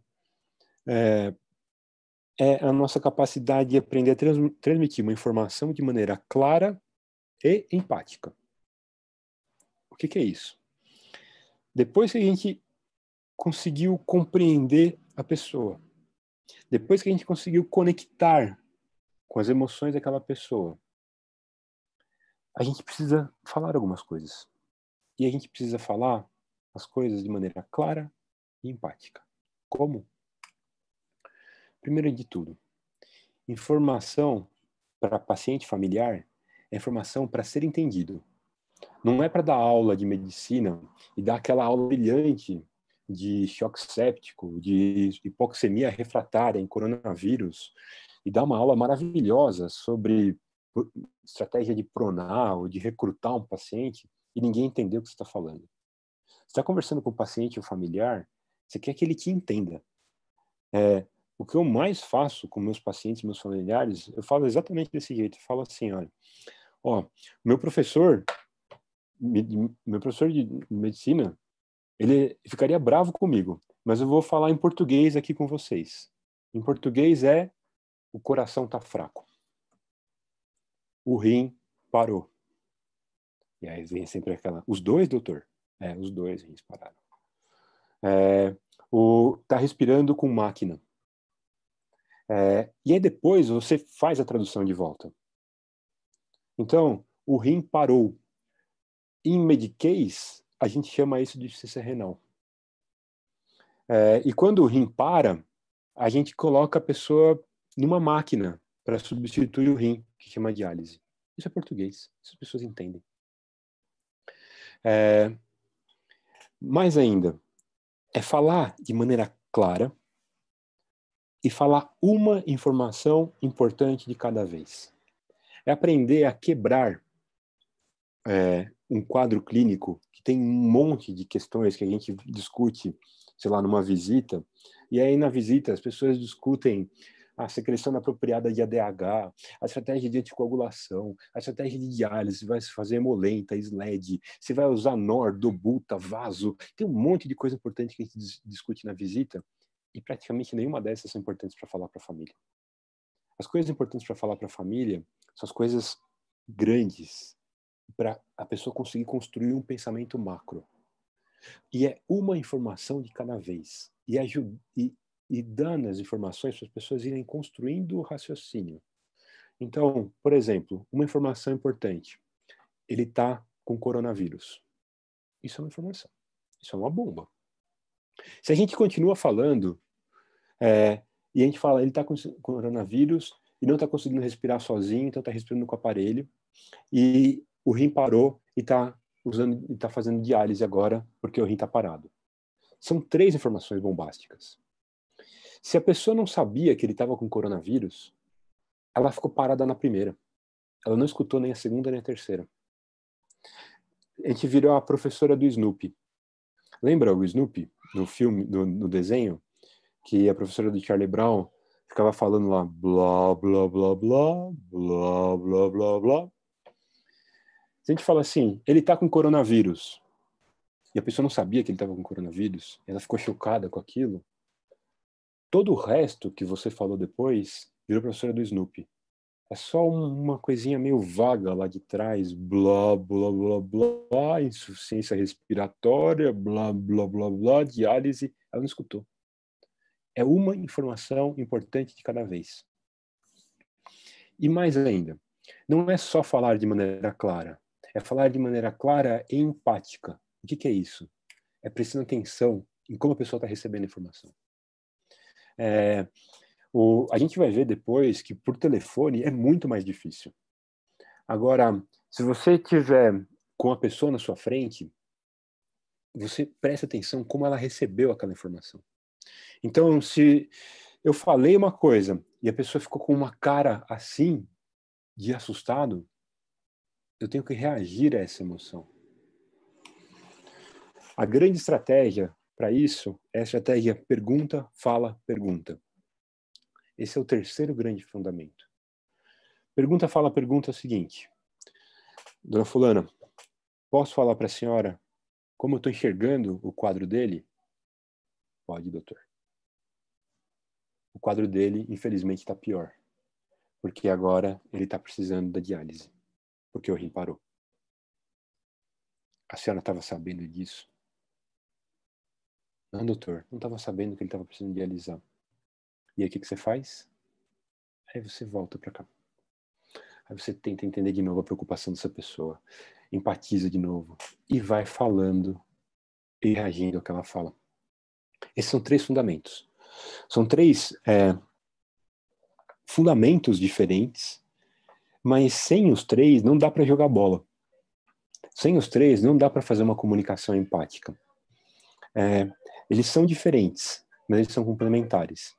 [SPEAKER 1] é, é a nossa capacidade de aprender a trans, transmitir uma informação de maneira clara e empática. O que, que é isso? Depois que a gente conseguiu compreender a pessoa, depois que a gente conseguiu conectar com as emoções daquela pessoa, a gente precisa falar algumas coisas. E a gente precisa falar as coisas de maneira clara e empática. Como? Primeiro de tudo, informação para paciente familiar é informação para ser entendido. Não é para dar aula de medicina e dar aquela aula brilhante de choque séptico, de hipoxemia refratária em coronavírus, e dar uma aula maravilhosa sobre estratégia de pronar ou de recrutar um paciente e ninguém entender o que você está falando. Você está conversando com o paciente ou familiar, você quer que ele te entenda. É, o que eu mais faço com meus pacientes, meus familiares, eu falo exatamente desse jeito. Eu falo assim, olha, ó, meu professor meu professor de medicina, ele ficaria bravo comigo, mas eu vou falar em português aqui com vocês. Em português é o coração tá fraco. O rim parou. E aí vem sempre aquela, os dois, doutor? É, os dois rins pararam. É, o tá respirando com máquina. É, e aí depois você faz a tradução de volta. Então, o rim parou. Em mediquês, a gente chama isso de insuficiência renal. É, e quando o rim para, a gente coloca a pessoa numa máquina para substituir o rim, que chama diálise. Isso é português, isso as pessoas entendem. É, mais ainda, é falar de maneira clara e falar uma informação importante de cada vez. É aprender a quebrar é, um quadro clínico que tem um monte de questões que a gente discute, sei lá, numa visita, e aí na visita as pessoas discutem a secreção apropriada de ADH, a estratégia de anticoagulação, a estratégia de diálise, se vai fazer hemolenta, SLED, se vai usar NOR, dobuta, vaso, tem um monte de coisa importante que a gente discute na visita, e praticamente nenhuma dessas são importantes para falar para a família. As coisas importantes para falar para a família são as coisas grandes, para a pessoa conseguir construir um pensamento macro. E é uma informação de cada vez. E, e, e dando as informações para as pessoas irem construindo o raciocínio. Então, por exemplo, uma informação importante. Ele está com coronavírus. Isso é uma informação. Isso é uma bomba. Se a gente continua falando é, e a gente fala, ele está com coronavírus e não está conseguindo respirar sozinho, então está respirando com o aparelho. E o rim parou e está usando e tá fazendo diálise agora porque o rim está parado. São três informações bombásticas. Se a pessoa não sabia que ele estava com coronavírus, ela ficou parada na primeira. Ela não escutou nem a segunda nem a terceira. A gente virou a professora do Snoopy. Lembra o Snoopy no filme, no, no desenho, que a professora do Charlie Brown ficava falando lá blá blá blá blá blá blá blá blá se a gente fala assim, ele está com coronavírus, e a pessoa não sabia que ele estava com coronavírus, ela ficou chocada com aquilo, todo o resto que você falou depois virou professora do Snoopy. É só uma coisinha meio vaga lá de trás, blá, blá, blá, blá, insuficiência respiratória, blá, blá, blá, blá, diálise. Ela não escutou. É uma informação importante de cada vez. E mais ainda, não é só falar de maneira clara. É falar de maneira clara e empática. O que, que é isso? É prestando atenção em como a pessoa está recebendo a informação. É, o, a gente vai ver depois que por telefone é muito mais difícil. Agora, se você tiver com a pessoa na sua frente, você presta atenção como ela recebeu aquela informação. Então, se eu falei uma coisa e a pessoa ficou com uma cara assim, de assustado, eu tenho que reagir a essa emoção. A grande estratégia para isso é a estratégia pergunta, fala, pergunta. Esse é o terceiro grande fundamento. Pergunta, fala, pergunta é o seguinte: Dona Fulana, posso falar para a senhora como eu estou enxergando o quadro dele? Pode, doutor. O quadro dele, infelizmente, está pior, porque agora ele está precisando da diálise porque o rim parou. A senhora estava sabendo disso? Não, doutor, não estava sabendo que ele estava precisando dialisar. E aí o que, que você faz? Aí você volta para cá. Aí você tenta entender de novo a preocupação dessa pessoa, empatiza de novo e vai falando e reagindo ao que ela fala. Esses são três fundamentos. São três é, fundamentos diferentes mas sem os três não dá para jogar bola. Sem os três não dá para fazer uma comunicação empática. É, eles são diferentes, mas eles são complementares.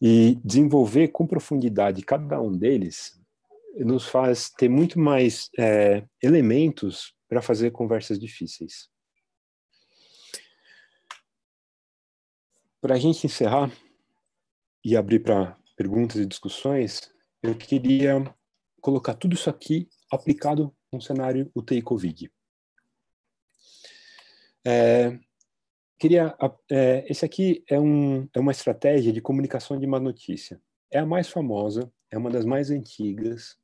[SPEAKER 1] E desenvolver com profundidade cada um deles nos faz ter muito mais é, elementos para fazer conversas difíceis. Para a gente encerrar e abrir para perguntas e discussões, eu queria colocar tudo isso aqui aplicado num cenário UTI Covid. É, queria, é, esse aqui é, um, é uma estratégia de comunicação de má notícia. É a mais famosa, é uma das mais antigas,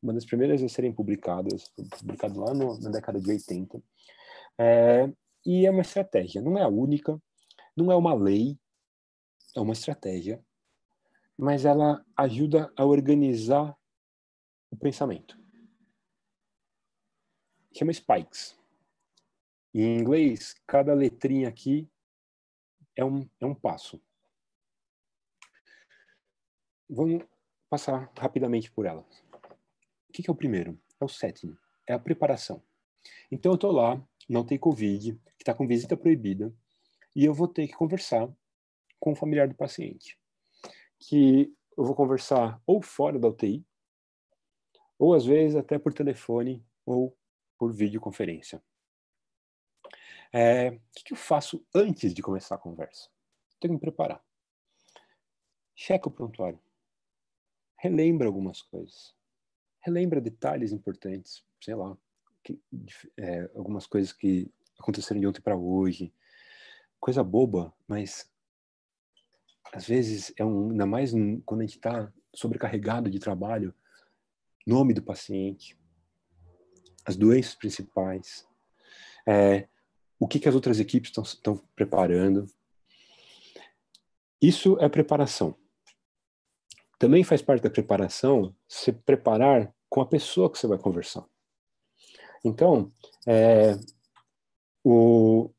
[SPEAKER 1] uma das primeiras a serem publicadas, publicado lá no, na década de 80. É, e é uma estratégia, não é a única, não é uma lei, é uma estratégia, mas ela ajuda a organizar o pensamento. Chama spikes. Em inglês, cada letrinha aqui é um, é um passo. Vamos passar rapidamente por ela O que, que é o primeiro? É o setting, é a preparação. Então, eu estou lá, não tem Covid, que está com visita proibida, e eu vou ter que conversar com o familiar do paciente. Que eu vou conversar ou fora da UTI, ou às vezes até por telefone ou por videoconferência. É, o que eu faço antes de começar a conversa? Tenho que me preparar. Checa o prontuário. Relembra algumas coisas. Relembra detalhes importantes, sei lá, que, é, algumas coisas que aconteceram de ontem para hoje. Coisa boba, mas às vezes é um, ainda mais quando a gente está sobrecarregado de trabalho, nome do paciente, as doenças principais, é, o que, que as outras equipes estão preparando. Isso é preparação. Também faz parte da preparação se preparar com a pessoa que você vai conversar. Então, é, o,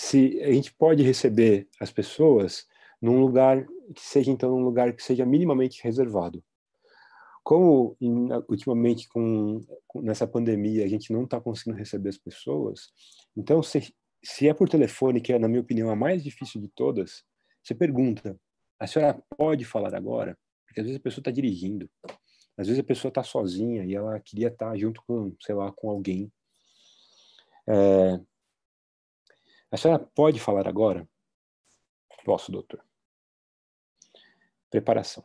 [SPEAKER 1] se a gente pode receber as pessoas num lugar que seja então um lugar que seja minimamente reservado. Como em, ultimamente com, com, nessa pandemia a gente não está conseguindo receber as pessoas, então se, se é por telefone, que é na minha opinião a mais difícil de todas, você pergunta: a senhora pode falar agora? Porque às vezes a pessoa está dirigindo, às vezes a pessoa está sozinha e ela queria estar tá junto com, sei lá, com alguém. É, a senhora pode falar agora? Posso, doutor. Preparação.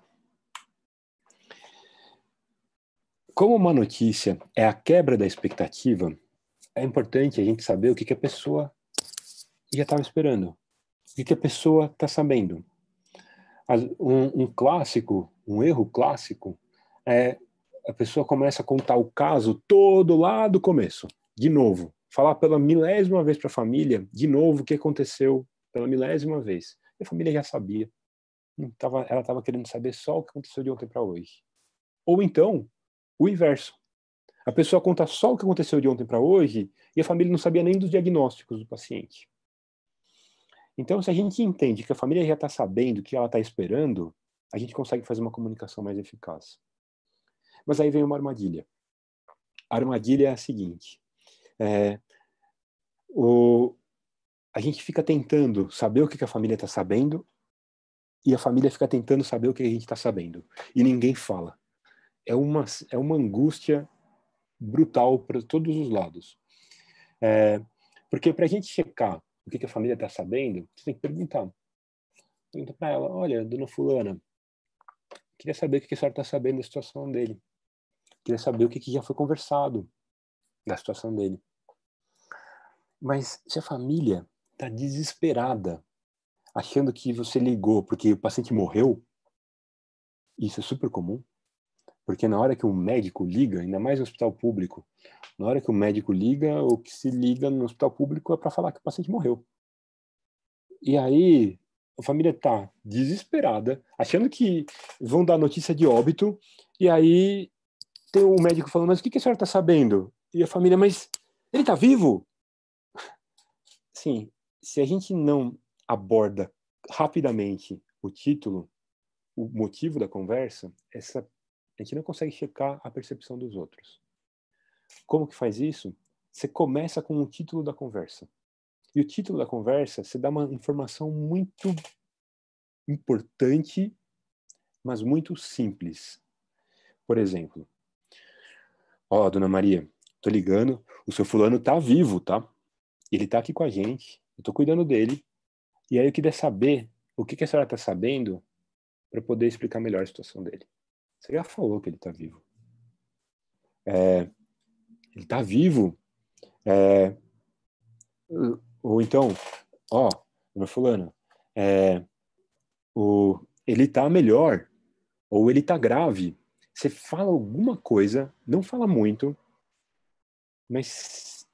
[SPEAKER 1] Como uma notícia é a quebra da expectativa, é importante a gente saber o que, que a pessoa já estava esperando, o que, que a pessoa está sabendo. Um, um clássico, um erro clássico, é a pessoa começa a contar o caso todo lá do começo, de novo. Falar pela milésima vez para a família, de novo, o que aconteceu pela milésima vez. E a família já sabia. Tava, ela estava querendo saber só o que aconteceu de ontem para hoje. Ou então, o inverso. A pessoa conta só o que aconteceu de ontem para hoje e a família não sabia nem dos diagnósticos do paciente. Então, se a gente entende que a família já está sabendo o que ela está esperando, a gente consegue fazer uma comunicação mais eficaz. Mas aí vem uma armadilha. A armadilha é a seguinte: é, o, a gente fica tentando saber o que, que a família está sabendo e a família fica tentando saber o que a gente está sabendo e ninguém fala é uma, é uma angústia brutal para todos os lados. É, porque para a gente checar o que, que a família está sabendo, você tem que perguntar. Pergunta para ela: olha, dona Fulana, queria saber o que, que a senhora está sabendo da situação dele. Queria saber o que, que já foi conversado da situação dele. Mas se a família está desesperada, achando que você ligou porque o paciente morreu, isso é super comum. Porque na hora que o médico liga, ainda mais no hospital público, na hora que o médico liga, o que se liga no hospital público é para falar que o paciente morreu. E aí a família está desesperada, achando que vão dar notícia de óbito, e aí tem o um médico falando, mas o que, a senhora está sabendo? E a família, mas ele está vivo? Sim, se a gente não aborda rapidamente o título, o motivo da conversa, essa a gente não consegue checar a percepção dos outros. Como que faz isso? Você começa com o título da conversa. E o título da conversa, você dá uma informação muito importante, mas muito simples. Por exemplo, ó, oh, dona Maria, tô ligando, o seu fulano tá vivo, tá? Ele tá aqui com a gente, eu tô cuidando dele. E aí eu queria saber o que, que a senhora tá sabendo para poder explicar melhor a situação dele. Você já falou que ele está vivo. É, ele está vivo. É, ou então, ó, meu fulano, é, o, ele está melhor. Ou ele está grave. Você fala alguma coisa, não fala muito, mas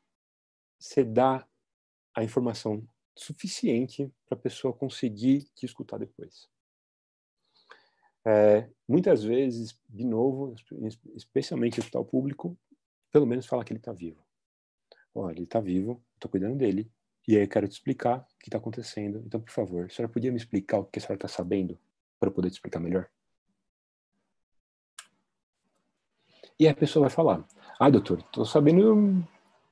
[SPEAKER 1] você dá a informação suficiente para a pessoa conseguir te escutar depois. É, muitas vezes, de novo, especialmente o hospital público, pelo menos falar que ele está vivo. Olha, ele está vivo, estou cuidando dele, e aí eu quero te explicar o que está acontecendo. Então, por favor, a senhora podia me explicar o que a senhora está sabendo para eu poder te explicar melhor? E a pessoa vai falar: Ah, doutor, estou sabendo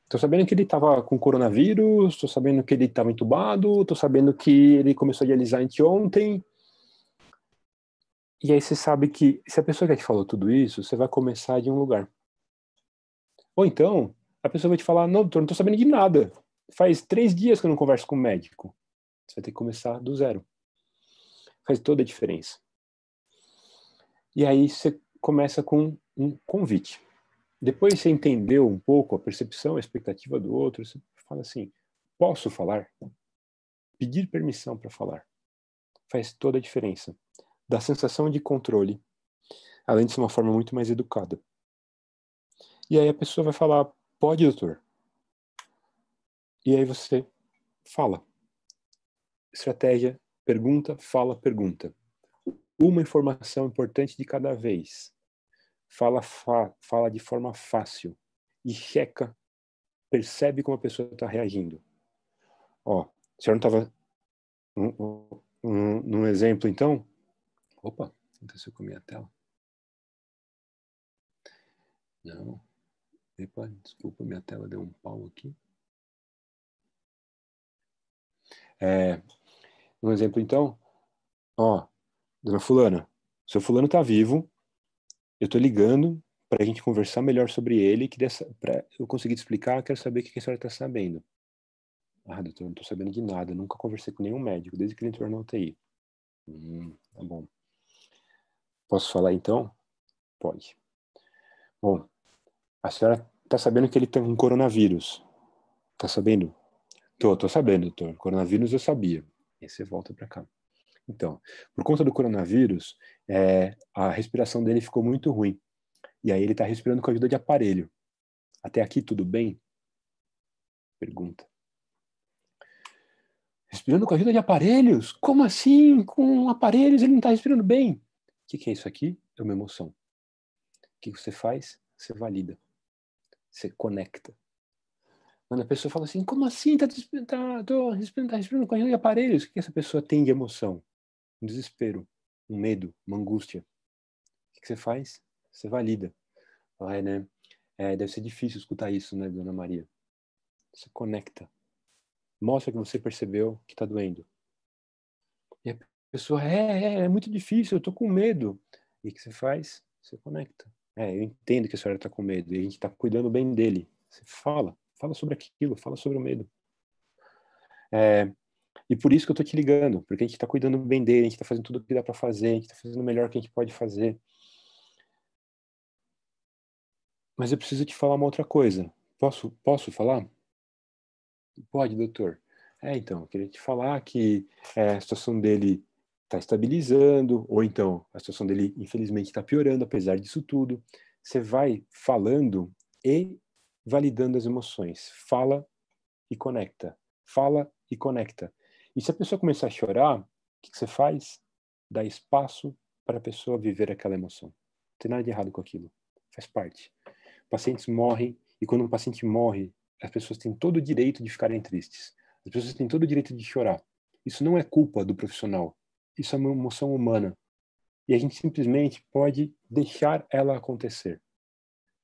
[SPEAKER 1] Estou sabendo que ele estava com coronavírus, estou sabendo que ele estava tá entubado, estou sabendo que ele começou a dialisar anteontem, e aí você sabe que se a pessoa que te é falou tudo isso, você vai começar de um lugar. Ou então, a pessoa vai te falar, não, doutor, não estou sabendo de nada. Faz três dias que eu não converso com o um médico. Você vai ter que começar do zero. Faz toda a diferença. E aí você começa com um convite. Depois você entendeu um pouco a percepção, a expectativa do outro, você fala assim: posso falar? Pedir permissão para falar. Faz toda a diferença da sensação de controle, além de ser uma forma muito mais educada. E aí a pessoa vai falar: pode, doutor. E aí você fala. Estratégia, pergunta, fala, pergunta. Uma informação importante de cada vez. Fala, fa fala de forma fácil. E checa, percebe como a pessoa está reagindo. Ó, a senhora não estava. num exemplo, então,
[SPEAKER 2] Opa, aconteceu com a minha tela. Não. Epa, desculpa, minha tela deu um pau aqui. É, um
[SPEAKER 1] exemplo, então, ó, dona Fulana, seu Fulano tá vivo, eu tô ligando para a gente conversar melhor sobre ele, que dessa, pra eu conseguir te explicar, quero saber o que a senhora tá sabendo. Ah, doutor, não tô sabendo de nada, nunca conversei com nenhum médico, desde que ele entrou na UTI. Hum, tá bom. Posso falar então? Pode. Bom, a senhora está sabendo que ele tem tá um coronavírus. Está sabendo? Tô, tô sabendo, doutor. Coronavírus eu sabia. E você volta para cá. Então, por conta do coronavírus, é, a respiração dele ficou muito ruim. E aí ele está respirando com a ajuda de aparelho. Até aqui tudo bem? Pergunta. Respirando com a ajuda de aparelhos? Como assim? Com aparelhos ele não está respirando bem? que, que é isso aqui? É uma emoção. O que você faz? Você valida. Você conecta. Quando a pessoa fala assim, como assim? Tá, tá respirando, tá respirando com de aparelhos. O que essa pessoa tem de emoção? Um desespero, um medo, uma angústia. O que você faz? Você valida. Vai, né? É, deve ser difícil escutar isso, né, Dona Maria? Você conecta. Mostra que você percebeu que está doendo. E a pessoa, é, é, é muito difícil, eu estou com medo. E o que você faz? Você conecta. É, eu entendo que a senhora está com medo e a gente está cuidando bem dele. Você fala, fala sobre aquilo, fala sobre o medo. É, e por isso que eu estou te ligando, porque a gente está cuidando bem dele, a gente está fazendo tudo o que dá para fazer, a gente está fazendo o melhor que a gente pode fazer. Mas eu preciso te falar uma outra coisa. Posso, posso falar? Pode, doutor. É, então, eu queria te falar que é, a situação dele está estabilizando, ou então a situação dele, infelizmente, está piorando, apesar disso tudo. Você vai falando e validando as emoções. Fala e conecta. Fala e conecta. E se a pessoa começar a chorar, o que você faz? Dá espaço para a pessoa viver aquela emoção. Não tem nada de errado com aquilo. Faz parte. Pacientes morrem, e quando um paciente morre, as pessoas têm todo o direito de ficarem tristes. As pessoas têm todo o direito de chorar. Isso não é culpa do profissional isso é uma emoção humana. E a gente simplesmente pode deixar ela acontecer.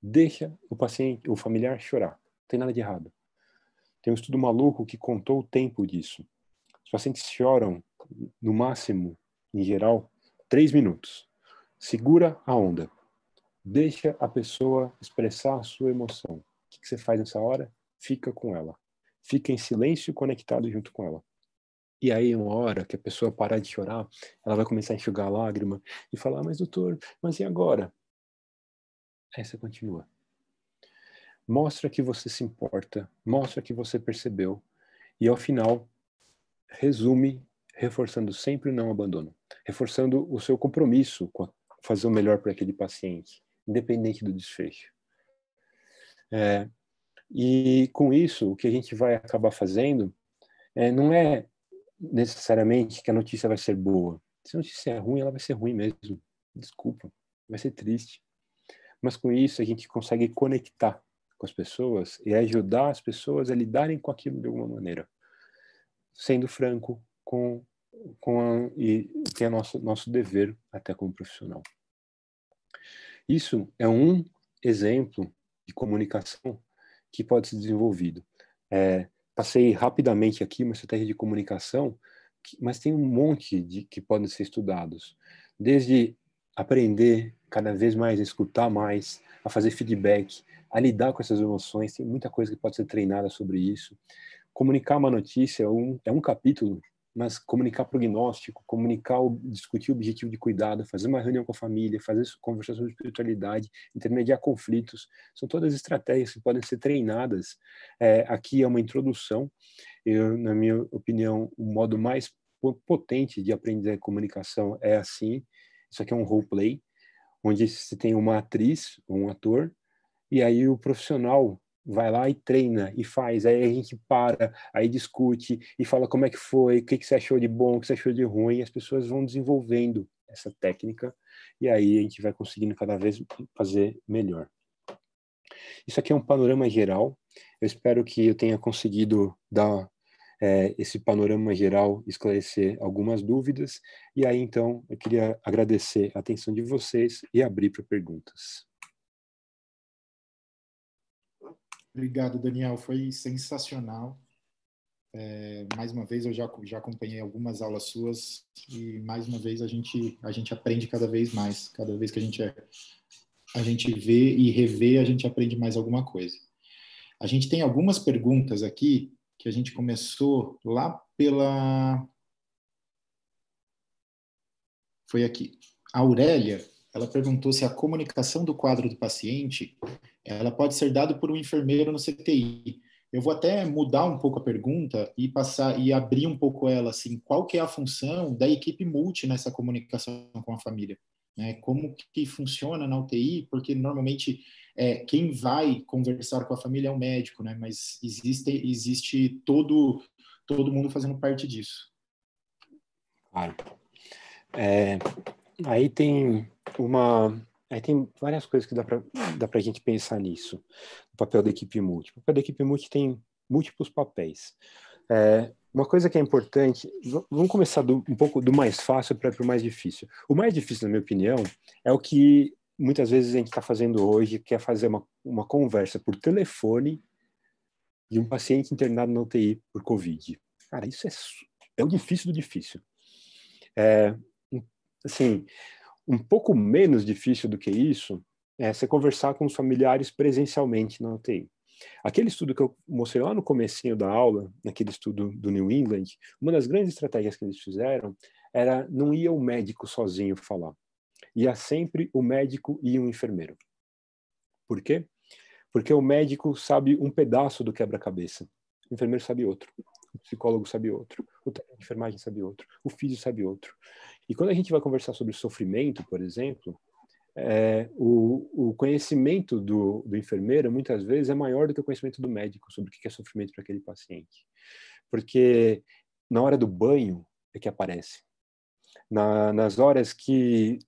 [SPEAKER 1] Deixa o paciente, o familiar chorar. Não tem nada de errado. Tem um estudo maluco que contou o tempo disso. Os pacientes choram, no máximo, em geral, três minutos. Segura a onda. Deixa a pessoa expressar a sua emoção. O que você faz nessa hora? Fica com ela. Fica em silêncio conectado junto com ela. E aí, uma hora que a pessoa parar de chorar, ela vai começar a enxugar a lágrima e falar: Mas, doutor, mas e agora? Essa continua. Mostra que você se importa, mostra que você percebeu, e ao final, resume, reforçando sempre o não abandono, reforçando o seu compromisso com fazer o melhor para aquele paciente, independente do desfecho. É, e com isso, o que a gente vai acabar fazendo é, não é necessariamente que a notícia vai ser boa. Se a notícia é ruim, ela vai ser ruim mesmo. Desculpa, vai ser triste. Mas com isso a gente consegue conectar com as pessoas e ajudar as pessoas a lidarem com aquilo de alguma maneira. Sendo franco com, com a, e que é nosso, nosso dever até como profissional. Isso é um exemplo de comunicação que pode ser desenvolvido. É, passei rapidamente aqui uma estratégia de comunicação, que, mas tem um monte de que podem ser estudados, desde aprender cada vez mais, a escutar mais, a fazer feedback, a lidar com essas emoções, tem muita coisa que pode ser treinada sobre isso. Comunicar uma notícia é um, é um capítulo mas comunicar prognóstico, comunicar, discutir o objetivo de cuidado, fazer uma reunião com a família, fazer conversações de espiritualidade, intermediar conflitos, são todas estratégias que podem ser treinadas. É, aqui é uma introdução, eu, na minha opinião, o modo mais potente de aprender a comunicação é assim, isso aqui é um role play, onde se tem uma atriz, um ator, e aí o profissional vai lá e treina e faz. Aí a gente para, aí discute e fala como é que foi, o que, que você achou de bom, o que você achou de ruim. E as pessoas vão desenvolvendo essa técnica e aí a gente vai conseguindo cada vez fazer melhor. Isso aqui é um panorama geral. Eu espero que eu tenha conseguido dar é, esse panorama geral, esclarecer algumas dúvidas. E aí, então, eu queria agradecer a atenção de vocês e abrir para
[SPEAKER 3] perguntas. Obrigado, Daniel. Foi sensacional. É, mais uma vez, eu já, já acompanhei algumas aulas suas e mais uma vez a gente, a gente aprende cada vez mais. Cada vez que a gente, é, a gente vê e revê, a gente aprende mais alguma coisa. A gente tem algumas perguntas aqui que a gente começou lá pela. Foi aqui. A Aurélia, ela perguntou se a comunicação do quadro do paciente ela pode ser dada por um enfermeiro no CTI. Eu vou até mudar um pouco a pergunta e passar e abrir um pouco ela assim, qual que é a função da equipe multi nessa comunicação com a família? Né? Como que funciona na UTI? Porque normalmente é, quem vai conversar com a família é o médico, né? Mas existe existe todo todo mundo fazendo parte disso. Claro. É, aí tem uma Aí tem
[SPEAKER 1] várias coisas que dá para dá a gente pensar nisso. O papel da equipe multi. O papel da equipe multi tem múltiplos papéis. É, uma coisa que é importante, vamos começar do, um pouco do mais fácil para o mais difícil. O mais difícil, na minha opinião, é o que muitas vezes a gente está fazendo hoje, que é fazer uma, uma conversa por telefone de um paciente internado na UTI por Covid. Cara, isso é, é o difícil do difícil. É, assim, um pouco menos difícil do que isso é você conversar com os familiares presencialmente na UTI. Aquele estudo que eu mostrei lá no comecinho da aula, naquele estudo do New England, uma das grandes estratégias que eles fizeram era não ia o médico sozinho falar. Ia sempre o médico e um enfermeiro. Por quê? Porque o médico sabe um pedaço do quebra-cabeça. O enfermeiro sabe outro. O psicólogo sabe outro. O técnico de enfermagem sabe outro. O físico sabe outro. E quando a gente vai conversar sobre sofrimento, por exemplo, é, o, o, conhecimento do, do, enfermeiro muitas vezes é maior do que o conhecimento do médico sobre o que é sofrimento para aquele paciente. Porque na hora do banho é que aparece. Na, nas horas que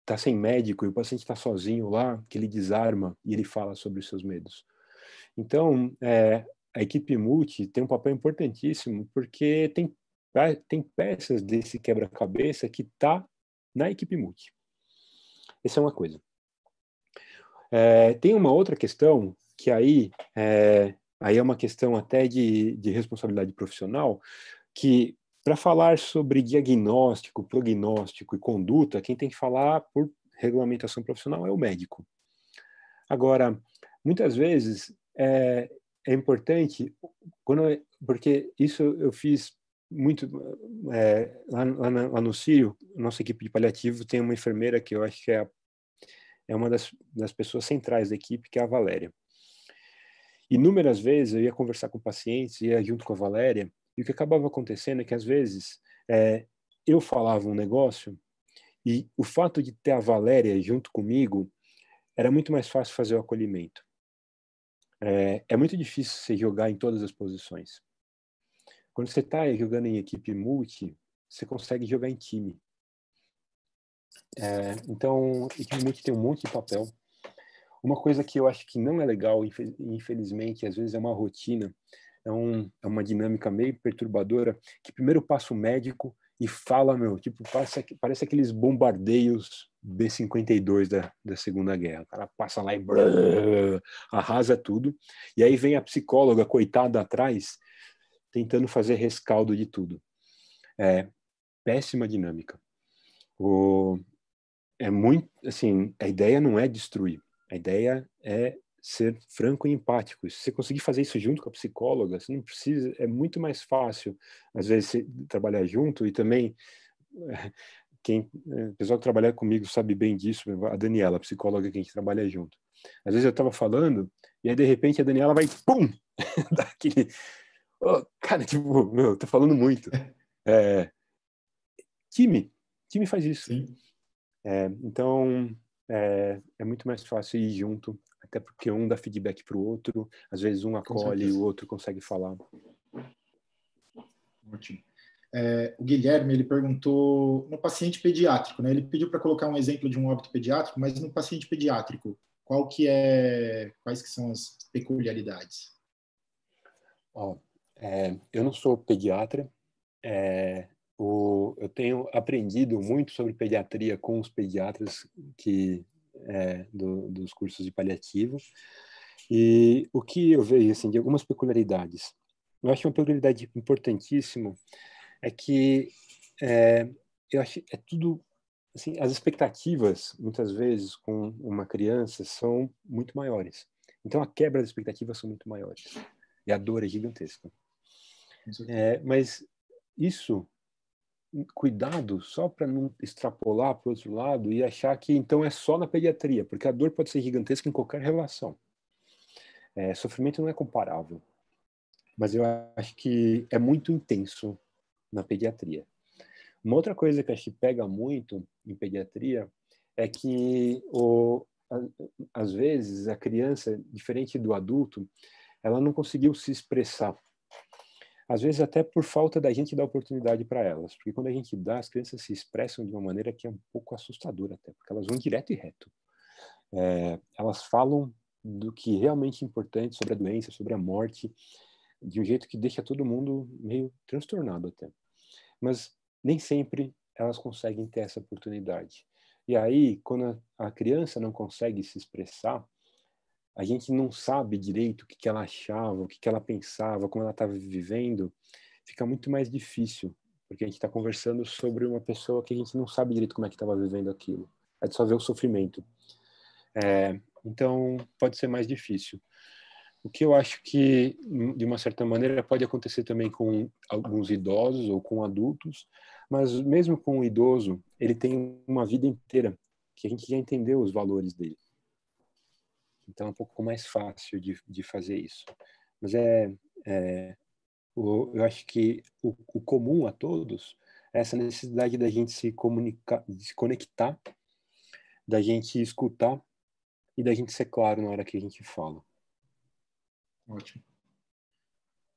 [SPEAKER 1] está sem médico e o paciente está sozinho lá, que ele desarma e ele fala sobre os seus medos. Então, é, a equipe multi tem um papel importantíssimo porque tem Tá? Tem peças desse quebra-cabeça que está na equipe multi. Essa é uma coisa. É, tem uma outra questão que aí é, aí é uma questão até de, de responsabilidade profissional, que para falar sobre diagnóstico, prognóstico e conduta, quem tem que falar por regulamentação profissional é o médico. Agora, muitas vezes é, é importante, quando, é, porque isso eu fiz muito é, lá, lá, lá, no Círio, nossa equipe de paliativo tem uma enfermeira que eu acho que é, é uma das, das pessoas centrais da equipe, que é a Valéria. Inúmeras vezes eu ia conversar com pacientes, ia junto com a Valéria, e o que acabava acontecendo é que às vezes é, eu falava um negócio e o fato de ter a Valéria junto comigo era muito mais fácil fazer o acolhimento. É, é muito difícil se jogar em todas as posições. Quando você está jogando em equipe multi, você consegue jogar em time. É, então, equipe multi tem um monte de papel. Uma coisa que eu acho que não é legal, infelizmente, às vezes é uma rotina, é, um, é uma dinâmica meio perturbadora, que primeiro passa o médico e fala, meu, tipo, passa, parece aqueles bombardeios B-52 da, da Segunda Guerra. O cara passa lá e brrr, arrasa tudo. E aí vem a psicóloga, coitada, atrás, tentando fazer rescaldo de tudo. É péssima dinâmica. O, é muito, assim, a ideia não é destruir. A ideia é ser franco e empático. Se você conseguir fazer isso junto com a psicóloga, você não precisa, é muito mais fácil, às vezes, trabalhar junto e também quem é, o pessoal que trabalha comigo sabe bem disso, a Daniela, a psicóloga que a gente trabalha junto. Às vezes eu estava falando e aí de repente a Daniela vai pum, dá aquele Oh, cara, tipo, meu, tô falando muito. É, time. Time faz isso. É, então, é, é, muito mais fácil ir junto, até porque um dá feedback pro outro, às vezes um acolhe e o outro consegue
[SPEAKER 3] falar. Ótimo. É, o Guilherme ele perguntou no paciente pediátrico, né? Ele pediu para colocar um exemplo de um óbito pediátrico, mas no paciente pediátrico, qual que é, quais que são as peculiaridades?
[SPEAKER 1] Ó, é, eu não sou pediatra.
[SPEAKER 3] É,
[SPEAKER 1] o, eu tenho aprendido muito sobre pediatria com os pediatras que é, do, dos cursos de paliativo. E o que eu vejo assim de algumas peculiaridades. Eu acho uma peculiaridade importantíssima é que é, eu acho é tudo assim as expectativas muitas vezes com uma criança são muito maiores. Então a quebra das expectativas são muito maiores e a dor é gigantesca. É, mas isso, cuidado, só para não extrapolar para o outro lado e achar que então é só na pediatria, porque a dor pode ser gigantesca em qualquer relação. É, sofrimento não é comparável, mas eu acho que é muito intenso na pediatria. Uma outra coisa que a gente pega muito em pediatria é que, o, às vezes, a criança, diferente do adulto, ela não conseguiu se expressar às vezes até por falta da gente dar oportunidade para elas, porque quando a gente dá, as crianças se expressam de uma maneira que é um pouco assustadora até, porque elas vão direto e reto. É, elas falam do que realmente é importante sobre a doença, sobre a morte, de um jeito que deixa todo mundo meio transtornado até. Mas nem sempre elas conseguem ter essa oportunidade. E aí, quando a criança não consegue se expressar, a gente não sabe direito o que, que ela achava, o que, que ela pensava, como ela estava tá vivendo, fica muito mais difícil, porque a gente está conversando sobre uma pessoa que a gente não sabe direito como é que estava vivendo aquilo. É só ver o sofrimento. É, então, pode ser mais difícil. O que eu acho que, de uma certa maneira, pode acontecer também com alguns idosos ou com adultos, mas mesmo com o idoso, ele tem uma vida inteira que a gente já entendeu os valores dele. Então é um pouco mais fácil de, de fazer isso. Mas é, é o, eu acho que o, o, comum a todos é essa necessidade da gente se comunicar, se conectar, da gente escutar
[SPEAKER 3] e da gente ser claro na hora que a gente fala. Ótimo.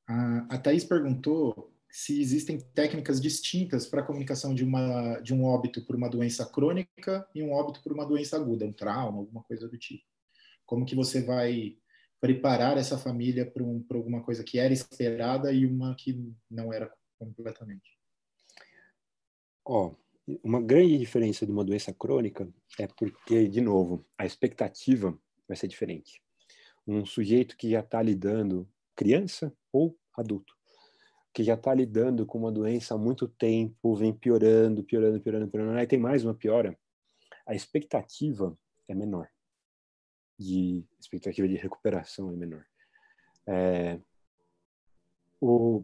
[SPEAKER 3] A, a Thaís perguntou se existem técnicas distintas para a comunicação de, uma, de um óbito por uma doença crônica e um óbito por uma doença aguda, um trauma, alguma coisa do tipo. Como que você vai preparar essa família para um, alguma coisa que era esperada e uma que não era completamente?
[SPEAKER 1] Ó, uma grande diferença de uma doença crônica é porque, de novo, a expectativa vai ser diferente. Um sujeito que já está lidando, criança ou adulto, que já está lidando com uma doença há muito tempo, vem piorando, piorando, piorando, piorando, aí tem mais uma piora, a expectativa é menor de expectativa de recuperação é menor. É, o,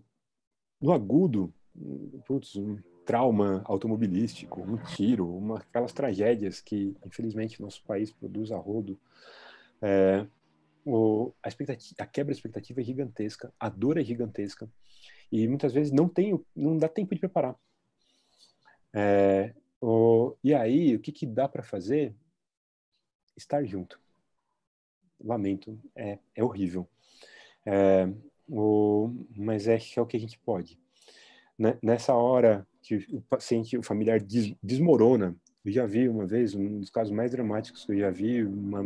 [SPEAKER 1] no agudo, putz, um trauma automobilístico, um tiro, uma, aquelas tragédias que, infelizmente, nosso país produz a rodo, é, o, a, a, quebra de expectativa é gigantesca, a dor é gigantesca, e muitas vezes não, tem, não dá tempo de preparar. É, o, e aí, o que, que dá para fazer? Estar junto lamento, é, é horrível. É, o, mas é, é o que a gente pode. Né, nessa hora que o paciente, o familiar des, desmorona, eu já vi uma vez, um dos casos mais dramáticos que eu já vi, uma,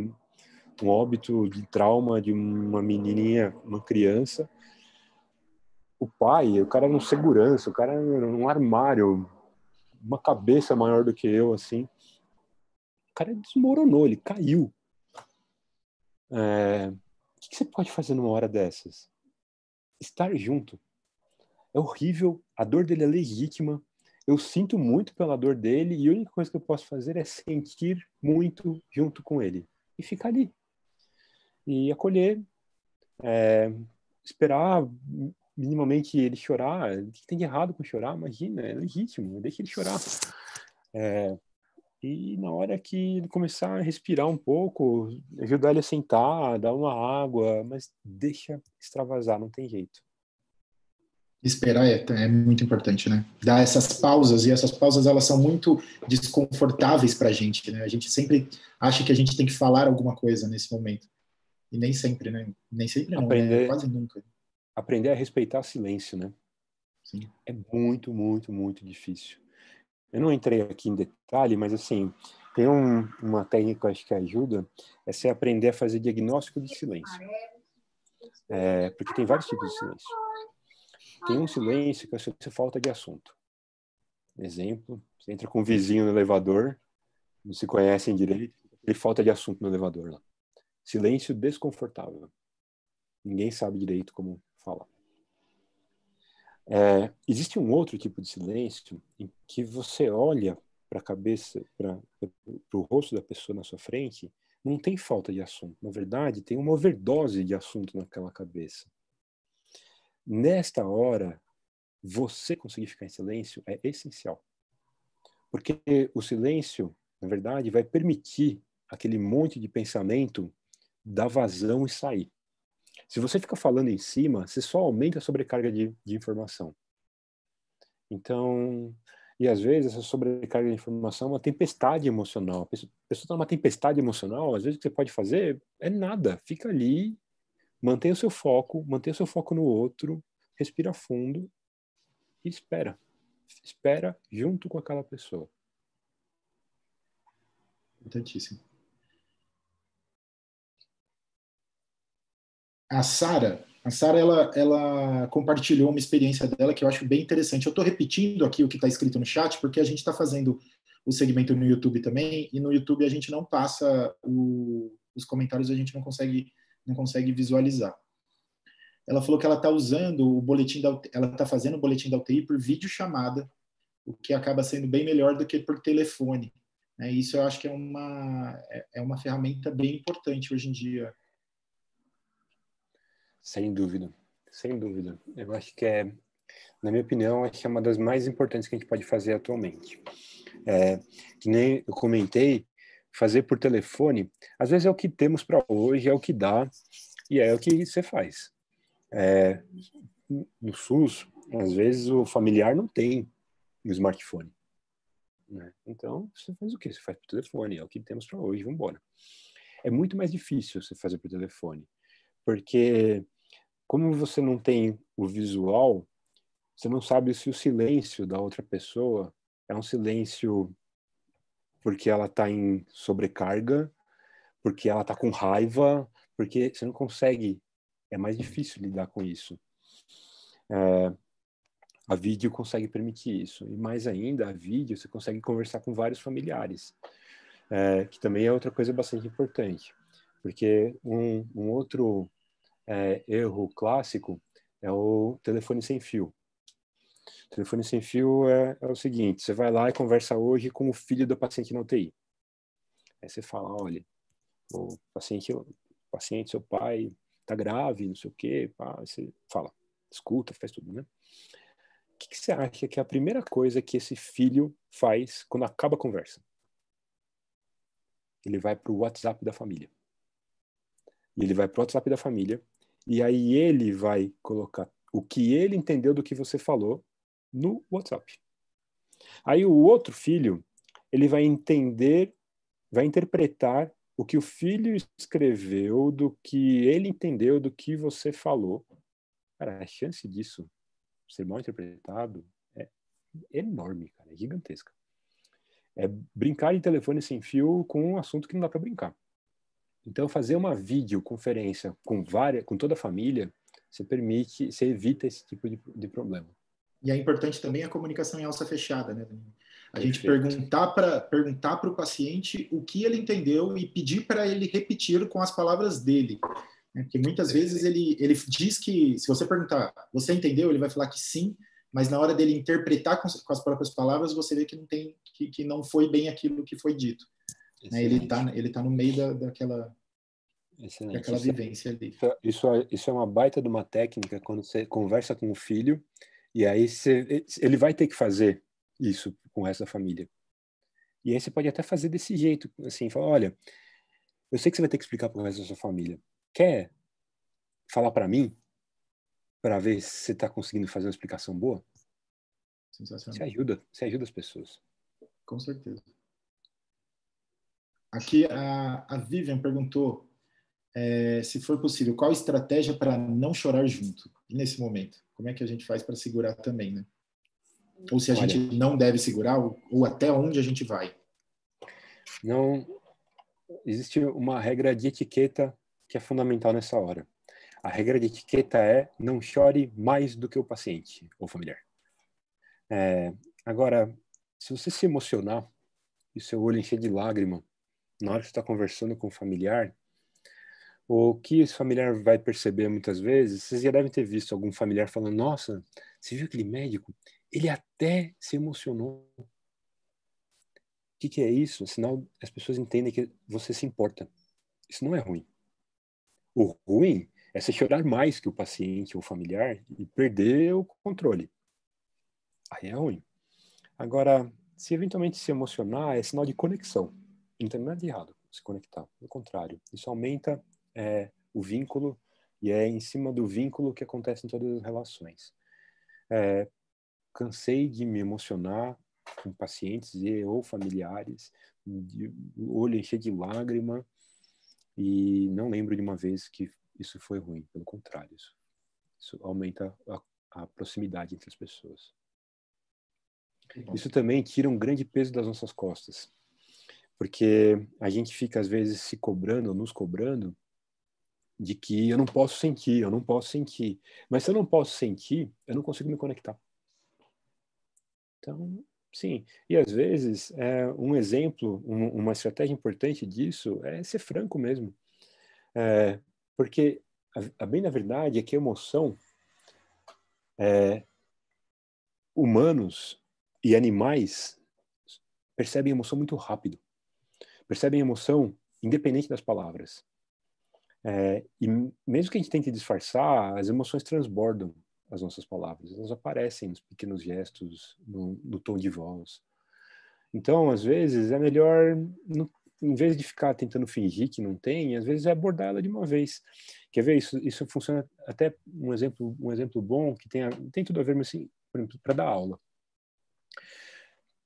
[SPEAKER 1] um óbito de trauma de uma menininha, uma criança. O pai, o cara era um segurança, o cara era um armário, uma cabeça maior do que eu, assim. O cara desmoronou, ele caiu. É, o que, você pode fazer numa hora dessas? Estar junto. É horrível, a dor dele é legítima. Eu sinto muito pela dor dele e a única coisa que eu posso fazer é sentir muito junto com ele e ficar ali. E acolher, é, esperar minimamente ele chorar. O que tem de errado com chorar? Imagina, é legítimo, deixa ele chorar. É, e na hora que ele começar a respirar um pouco, ajudar ele a sentar, dar uma água, mas deixa extravasar, não tem jeito.
[SPEAKER 3] Esperar é, é muito importante, né? Dar essas pausas, e essas pausas elas são muito desconfortáveis para a gente, né? A gente sempre acha que a gente tem que falar alguma coisa nesse momento. E nem sempre, né? Nem sempre não, né? aprender, né? quase nunca. Aprender
[SPEAKER 1] a respeitar silêncio, né? Sim. É muito, muito, muito difícil. Eu não entrei aqui em detalhe, mas assim, tem um, uma técnica que acho que ajuda, é você aprender a fazer diagnóstico de silêncio. É, porque tem vários tipos de silêncio. Tem um silêncio que é o falta de assunto. Exemplo, você entra com um vizinho no elevador, não se conhecem direito, ele falta de assunto no elevador lá. Silêncio desconfortável. Ninguém sabe direito como falar. É, existe um outro tipo de silêncio em que você olha para a cabeça, para o rosto da pessoa na sua frente, não tem falta de assunto. Na verdade, tem uma overdose de assunto naquela cabeça. Nesta hora, você conseguir ficar em silêncio é essencial. Porque o silêncio, na verdade, vai permitir aquele monte de pensamento dar vazão e sair. Se você fica falando em cima, você só aumenta a sobrecarga de, de informação. Então, e às vezes essa sobrecarga de informação é uma tempestade emocional. A pessoa está numa tempestade emocional, às vezes o que você pode fazer é nada. Fica ali, mantém o seu foco, mantém o seu foco no outro, respira fundo e espera. Espera junto com aquela
[SPEAKER 3] pessoa. Importantíssimo. a Sara, a Sara ela, ela compartilhou uma experiência dela que eu acho bem interessante. Eu estou repetindo aqui o que está escrito no chat porque a gente está fazendo o segmento no YouTube também e no YouTube a gente não passa o, os comentários, a gente não consegue não consegue visualizar. Ela falou que ela está usando o boletim da, ela está fazendo o boletim da UTI por videochamada, o que acaba sendo bem melhor do que por telefone. Né? Isso eu acho que é uma é, é uma ferramenta bem importante hoje em dia
[SPEAKER 1] sem dúvida, sem dúvida. Eu acho que é, na minha opinião, acho que é uma das mais importantes que a gente pode fazer atualmente. É, que nem eu comentei, fazer por telefone, às vezes é o que temos para hoje, é o que dá e é o que você faz. É, no SUS, às vezes o familiar não tem o smartphone. Né? Então, você faz o que? Você faz por telefone, é o que temos para hoje, vamos embora. É muito mais difícil você fazer por telefone, porque como você não tem o visual, você não sabe se o silêncio da outra pessoa é um silêncio porque ela está em sobrecarga, porque ela está com raiva, porque você não consegue. É mais difícil lidar com isso. É, a vídeo consegue permitir isso. E mais ainda, a vídeo você consegue conversar com vários familiares, é, que também é outra coisa bastante importante. Porque um, um outro é, erro clássico é o telefone sem fio. O telefone sem fio é, é, o seguinte: você vai lá e conversa hoje com o filho do paciente na UTI. Aí você fala: olha, o paciente, o paciente seu pai, tá grave, não sei o quê. Pá. Você fala, escuta, faz tudo, né? O que, que você acha que é a primeira coisa que esse filho faz quando acaba a conversa? Ele vai para o WhatsApp da família. E ele vai para o WhatsApp da família e aí ele vai colocar o que ele entendeu do que você falou no WhatsApp. Aí o outro filho, ele vai entender, vai interpretar o que o filho escreveu, do que ele entendeu, do que você falou. Cara, a chance disso ser mal interpretado é enorme, cara, é gigantesca. É brincar de telefone sem fio com um assunto que não dá para brincar. Então, fazer uma videoconferência com várias, com toda a família, você permite, você
[SPEAKER 3] evita esse tipo de, de problema. E é importante também a comunicação em alça fechada, né? A Perfeito. gente perguntar para perguntar para o paciente o que ele entendeu e pedir para ele repetir com as palavras dele. Né? Porque muitas vezes ele, ele diz que, se você perguntar, você entendeu? Ele vai falar que sim, mas na hora dele interpretar com, com as próprias palavras, você vê que não tem que, que não foi bem aquilo que foi dito. Né? Tá, Excelente. Ele está ele tá no meio da, daquela,
[SPEAKER 1] daquela é, vivência ali. Isso, é, é, isso é uma baita de uma técnica quando você conversa com o filho e aí você, ele vai ter que fazer isso com o resto da família. E aí você pode até fazer desse jeito, assim, falar, olha, eu sei que você vai ter que explicar para o resto da sua família. Quer falar para mim? Para ver se você está conseguindo fazer uma explicação boa? Sensacional. Você ajuda, você ajuda as pessoas.
[SPEAKER 3] Com certeza. Aqui a, a Vivian perguntou é, se for possível, qual a estratégia para não chorar junto nesse momento? Como é que a gente faz para segurar também, né? Ou se a Olha, gente não deve segurar, ou, ou, até onde a gente vai? Não. Existe uma regra
[SPEAKER 1] de etiqueta que é fundamental nessa hora. A regra de etiqueta é não chore mais do que o paciente ou familiar. É, agora, se você se emocionar e seu olho encher de lágrima, na hora que você está conversando com um familiar, o que esse familiar vai perceber muitas vezes, vocês já devem ter visto algum familiar falando: Nossa, você viu aquele médico? Ele até se emocionou. O que, que é isso? É sinal, as pessoas entendem que você se importa. Isso não é ruim. O ruim é você chorar mais que o paciente ou familiar e perder o controle. Aí é ruim. Agora, se eventualmente se emocionar, é sinal de conexão não tem nada de errado se conectar. pelo contrário, isso aumenta é, o vínculo e é em cima do vínculo que acontece em todas as relações. É, cansei de me emocionar com pacientes e ou familiares, de, olho encher de lágrima e não lembro de uma vez que isso foi ruim. Pelo contrário, isso, isso aumenta a, a proximidade entre as pessoas. Isso também tira um grande peso das nossas costas porque a gente fica às vezes se cobrando, nos cobrando, de que eu não posso sentir, eu não posso sentir. Mas se eu não posso sentir, eu não consigo me conectar. Então, sim. E às vezes, é, um exemplo, um, uma estratégia importante disso é ser franco mesmo. É, porque, a, a, bem na verdade, é que a emoção, é, humanos e animais percebem emoção muito rápido percebem emoção independente das palavras. É, e mesmo que a gente tente disfarçar, as emoções transbordam as nossas palavras, elas aparecem nos pequenos gestos, no, no tom de voz. Então, às vezes, é melhor, no, em vez de ficar tentando fingir que não tem, às vezes é abordar ela de uma vez. Quer ver? Isso, isso funciona até um exemplo, um exemplo bom que tem, a, tem tudo a ver, mas assim, para dar aula.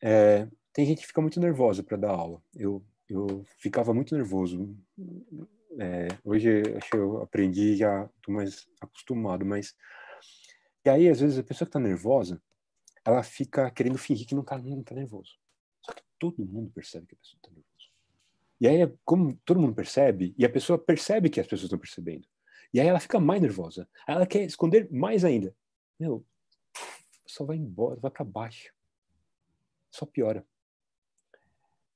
[SPEAKER 1] É, tem gente que fica muito nervosa para dar aula. Eu eu ficava muito nervoso. É, hoje acho que eu aprendi já estou mais acostumado, mas e aí às vezes a pessoa que está nervosa, ela fica querendo fingir que não está não tá nervoso. Só que todo mundo percebe que a pessoa está nervosa. E aí é como todo mundo percebe e a pessoa percebe que as pessoas estão percebendo. E aí ela fica mais nervosa. Ela quer esconder mais ainda. Meu, só vai embora, vai para baixo. Só piora.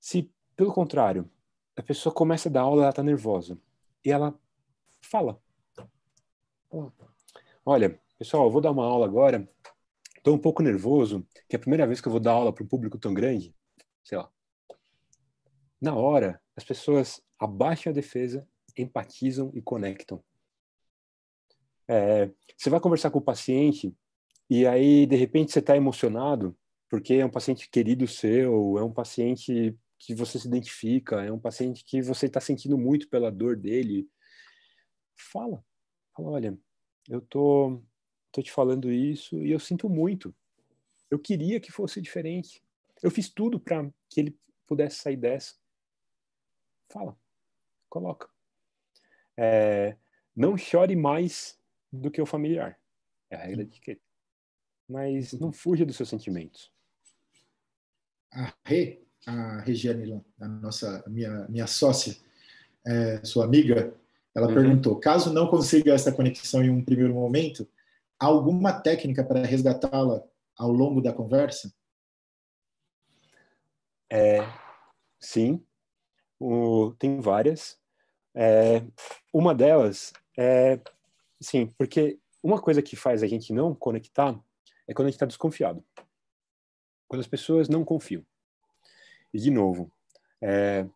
[SPEAKER 1] Se pelo contrário, a pessoa começa a dar aula, ela está nervosa. E ela fala. Olha, pessoal, eu vou dar uma aula agora. Estou um pouco nervoso, que é a primeira vez que eu vou dar aula para um público tão grande. Sei lá. Na hora, as pessoas abaixam a defesa, empatizam e conectam. É, você vai conversar com o paciente e aí, de repente, você está emocionado porque é um paciente querido seu, é um paciente que você se identifica, é um paciente que você está sentindo muito pela dor dele, fala. Fala, olha, eu tô, tô te falando isso e eu sinto muito. Eu queria que fosse diferente. Eu fiz tudo para que ele pudesse sair dessa. Fala, coloca. É, não chore mais do que o familiar. É a regra de que Mas não uhum. fuja dos seus sentimentos.
[SPEAKER 3] Arre! Ah, a Regiane, a nossa, a minha, minha sócia, é, sua amiga, ela uhum. perguntou: caso não consiga essa conexão em um primeiro momento, há alguma técnica para resgatá-la ao longo da conversa?
[SPEAKER 1] É, sim, o, tem várias. É, uma delas é, sim, porque uma coisa que faz a gente não conectar é quando a gente está desconfiado. Quando as pessoas não confiam. E, de novo, é,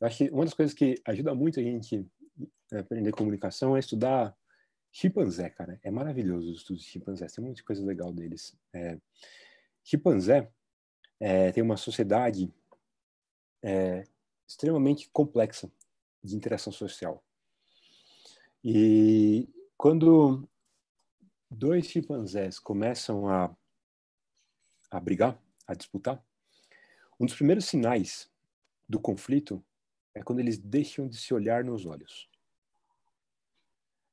[SPEAKER 1] eu acho que uma das coisas que ajuda muito a gente a é, aprender comunicação é estudar chimpanzé, cara. É maravilhoso os estudos de chimpanzé, tem muita coisa legal deles. É, chimpanzé é, tem uma sociedade é, extremamente complexa de interação social. E quando dois chimpanzés começam a, a brigar, a disputar, um dos primeiros sinais do conflito é quando eles deixam de se olhar nos olhos.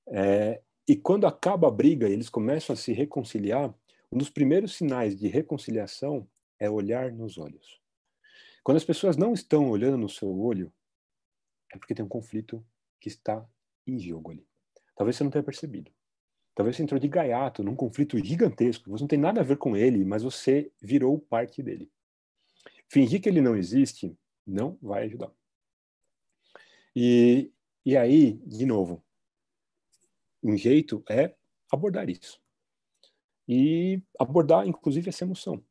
[SPEAKER 1] É, e quando acaba a briga e eles começam a se reconciliar, um dos primeiros sinais de reconciliação é olhar nos olhos. Quando as pessoas não estão olhando no seu olho, é porque tem um conflito que está em jogo ali. Talvez você não tenha percebido. Talvez você entrou de gaiato num conflito gigantesco, você não tem nada a ver com ele, mas você virou parte dele. Fingir que ele não existe não vai ajudar. E, e aí, de novo, um jeito é abordar isso. E abordar, inclusive, essa emoção.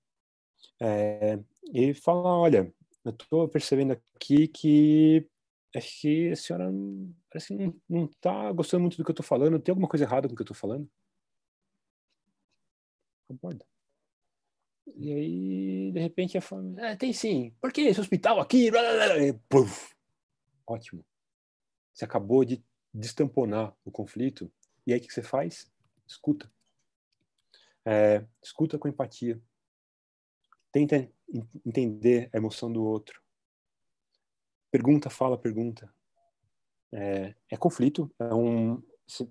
[SPEAKER 1] É, e falar: olha, eu estou percebendo aqui que acho é que a senhora parece que não está gostando muito do que eu estou falando, tem alguma coisa errada com o que eu estou falando? Aborda. E aí, de repente, a família. É, tem sim. Por que esse hospital aqui? puff, ótimo. Você acabou de destamponar o conflito. E aí, o que você faz? Escuta. É, escuta com empatia. Tenta entender a emoção do outro. Pergunta, fala, pergunta. É, é conflito. É um, se,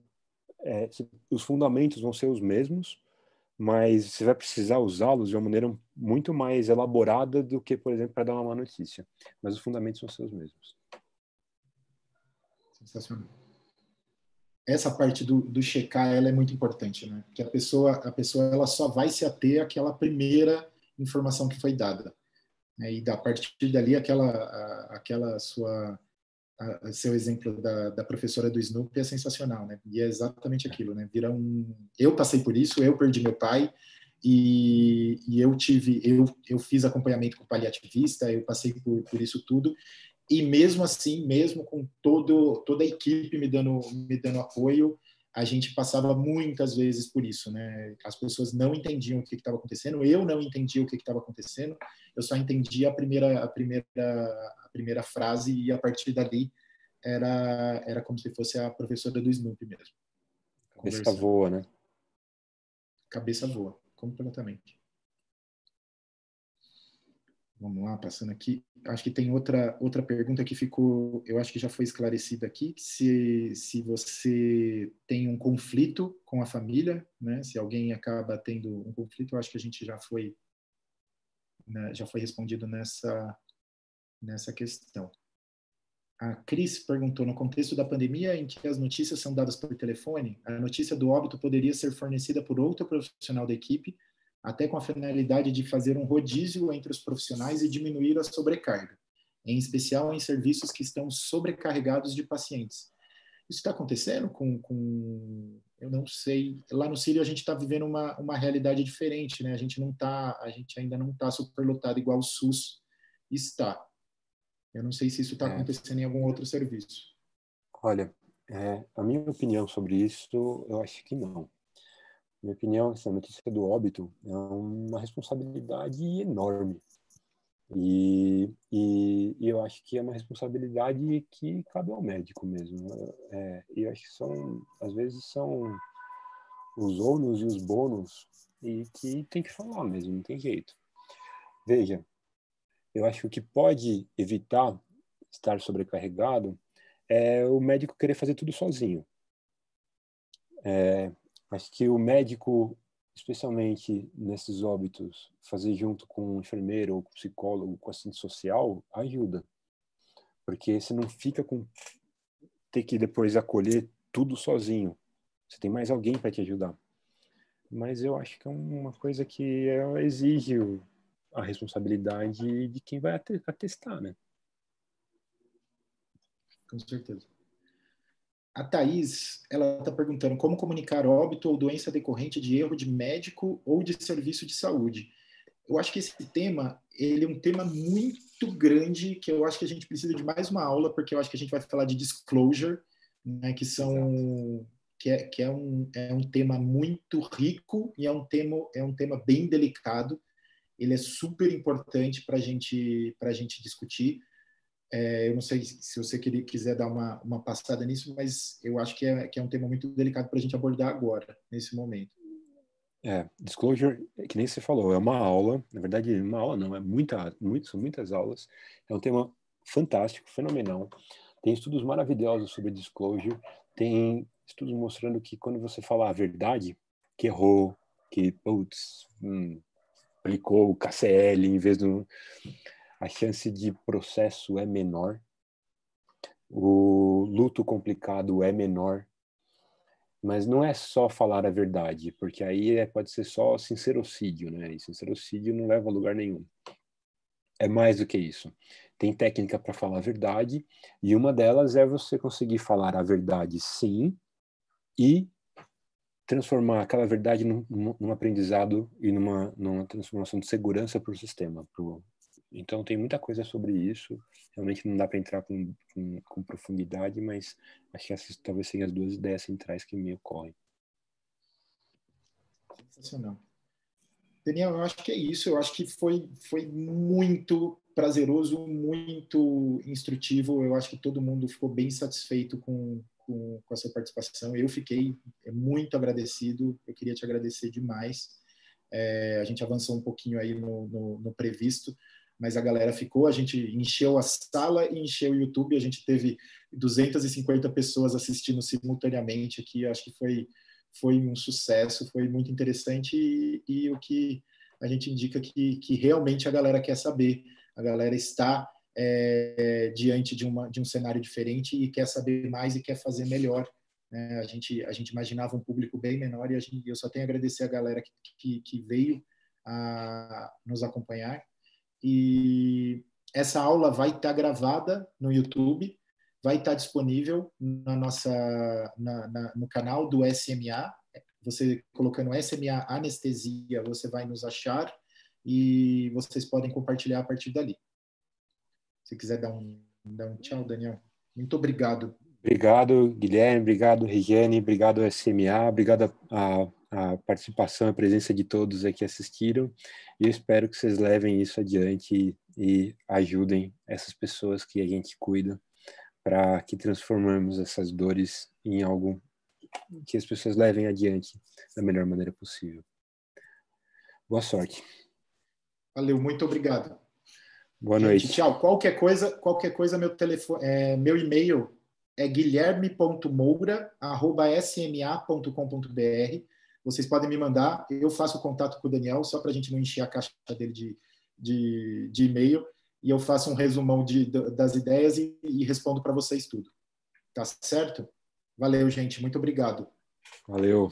[SPEAKER 1] é, se, os fundamentos vão ser os mesmos, mas você vai precisar usá-los de uma maneira muito mais elaborada do que, por exemplo, para dar uma má notícia. Mas os fundamentos são seus mesmos.
[SPEAKER 3] Sensacional. Essa parte do, do checar, ela é muito importante, né? Porque a pessoa, a pessoa, ela só vai se ater àquela primeira informação que foi dada. Né? E a partir dali, aquela, a, aquela sua a, seu exemplo da, da, professora do Snoopy é sensacional, né? E é exatamente aquilo, né? Vira um... Eu passei por isso, eu perdi meu pai e, e eu tive, eu, eu fiz acompanhamento com paliativista, eu passei por, por isso tudo e mesmo assim, mesmo com todo, toda a equipe me dando, me dando apoio, a gente passava muitas vezes por isso, né? As pessoas não entendiam o que estava acontecendo, eu não entendia o que estava acontecendo, eu só entendia a primeira, a primeira, primeira frase e a partir dali era era como se fosse a professora do Snoopy mesmo.
[SPEAKER 1] Cabeça voa, né?
[SPEAKER 3] Cabeça voa, completamente. Vamos lá, passando aqui. Acho que tem outra outra pergunta que ficou, eu acho que já foi esclarecida aqui, se se você tem um conflito com a família, né? Se alguém acaba tendo um conflito, eu acho que a gente já foi né, já foi respondido nessa nessa questão. A Cris perguntou: no contexto da pandemia, em que as notícias são dadas por telefone, a notícia do óbito poderia ser fornecida por outro profissional da equipe, até com a finalidade de fazer um rodízio entre os profissionais e diminuir a sobrecarga, em especial em serviços que estão sobrecarregados de pacientes. Isso está acontecendo com, com, Eu não sei. Lá no Sírio, a gente está vivendo uma, uma realidade diferente, né? A gente não tá, a gente ainda não está superlotado igual o SUS está eu não sei se isso está é. acontecendo em algum outro serviço.
[SPEAKER 1] Olha, é, a minha opinião sobre isso, eu acho que não. Minha opinião, essa assim, notícia do óbito é uma responsabilidade enorme. E, e, e, eu acho que é uma responsabilidade que cabe ao médico mesmo. É, eu acho que são, às vezes, são os ônus e os bônus e que tem que falar mesmo, não tem jeito. Veja, eu acho que o que pode evitar estar sobrecarregado é o médico querer fazer tudo sozinho. É, acho que o médico, especialmente nesses óbitos, fazer junto com o enfermeiro, ou com o psicólogo, com um assistente social, ajuda. Porque você não fica com ter que depois acolher tudo sozinho. Você tem mais alguém para te ajudar. Mas eu acho que é uma coisa que exige o a responsabilidade de
[SPEAKER 3] quem vai atestar, né? Com certeza. A Thaís, ela está perguntando como comunicar óbito ou doença decorrente de erro de médico ou de serviço de saúde. Eu acho que esse tema, ele é um tema muito grande, que eu acho que a gente precisa de mais uma aula, porque eu acho que a gente vai falar de disclosure, né, que são que, é, que é, um, é um tema muito rico e é um tema, é um tema bem delicado ele é super importante para gente, a gente discutir. É, eu não sei se você queria, quiser dar uma, uma passada nisso, mas eu acho que é, que é um tema muito delicado para a gente abordar agora, nesse momento.
[SPEAKER 1] É, disclosure, é que nem você falou, é uma aula, na verdade, é uma aula não, é muita, muito, são muitas aulas. É um tema fantástico, fenomenal. Tem estudos maravilhosos sobre disclosure, tem estudos mostrando que quando você fala a verdade, que errou, que, putz, hum, aplicou o KCL em vez do. A chance de processo é menor, o luto complicado é menor, mas não é só falar a verdade, porque aí é, pode ser só sincerocídio, né? E sincerocídio não leva a lugar nenhum. É mais do que isso. Tem técnica para falar a verdade, e uma delas é você conseguir falar a verdade sim e transformar aquela verdade num, num aprendizado e numa, numa, transformação de segurança para o sistema. Pro... Então, tem muita coisa sobre isso. Realmente não dá para entrar com, com, com, profundidade, mas acho que essas talvez sejam as duas ideias centrais que me ocorrem.
[SPEAKER 3] Sensacional. Daniel, eu acho que é isso. Eu acho que foi, foi muito prazeroso, muito instrutivo. Eu acho que todo mundo ficou bem satisfeito com, com, com a sua participação. Eu fiquei é, muito agradecido, eu queria te agradecer demais. É, a gente avançou um pouquinho aí no, no, no, previsto, mas a galera ficou, a gente encheu a sala e encheu o YouTube, a gente teve 250 pessoas assistindo simultaneamente aqui, acho que foi, foi um sucesso, foi muito interessante e, e o que a gente indica que, que realmente a galera quer saber, a galera está é, diante de, uma, de um cenário diferente e quer saber mais e quer fazer melhor. Né? A, gente, a gente imaginava um público bem menor e gente, eu só tenho a agradecer a galera que, que, que veio a nos acompanhar. E essa aula vai estar gravada no YouTube, vai estar disponível na nossa, na, na, no canal do SMA. Você colocando SMA anestesia, você vai nos achar e vocês podem compartilhar a partir dali. Se quiser dar um, dar um tchau, Daniel. Muito obrigado.
[SPEAKER 1] Obrigado, Guilherme. Obrigado, Regiane. Obrigado, SMA. Obrigado a, a participação, a presença de todos aqui assistiram. E eu espero que vocês levem isso adiante e, e ajudem essas pessoas que a gente cuida para que transformemos essas dores em algo que as pessoas levem adiante da melhor maneira possível. Boa sorte.
[SPEAKER 3] Valeu, muito obrigado. Boa noite. tchau. Qualquer coisa, qualquer coisa meu telefone, é, meu e-mail é guilherme.moura@sma.com.br. Vocês podem me mandar, eu faço contato com o Daniel só para a gente não encher a caixa dele de, de, de e-mail e eu faço um resumão de, das ideias e, e respondo para vocês tudo. Tá certo? Valeu, gente. Muito obrigado. Valeu.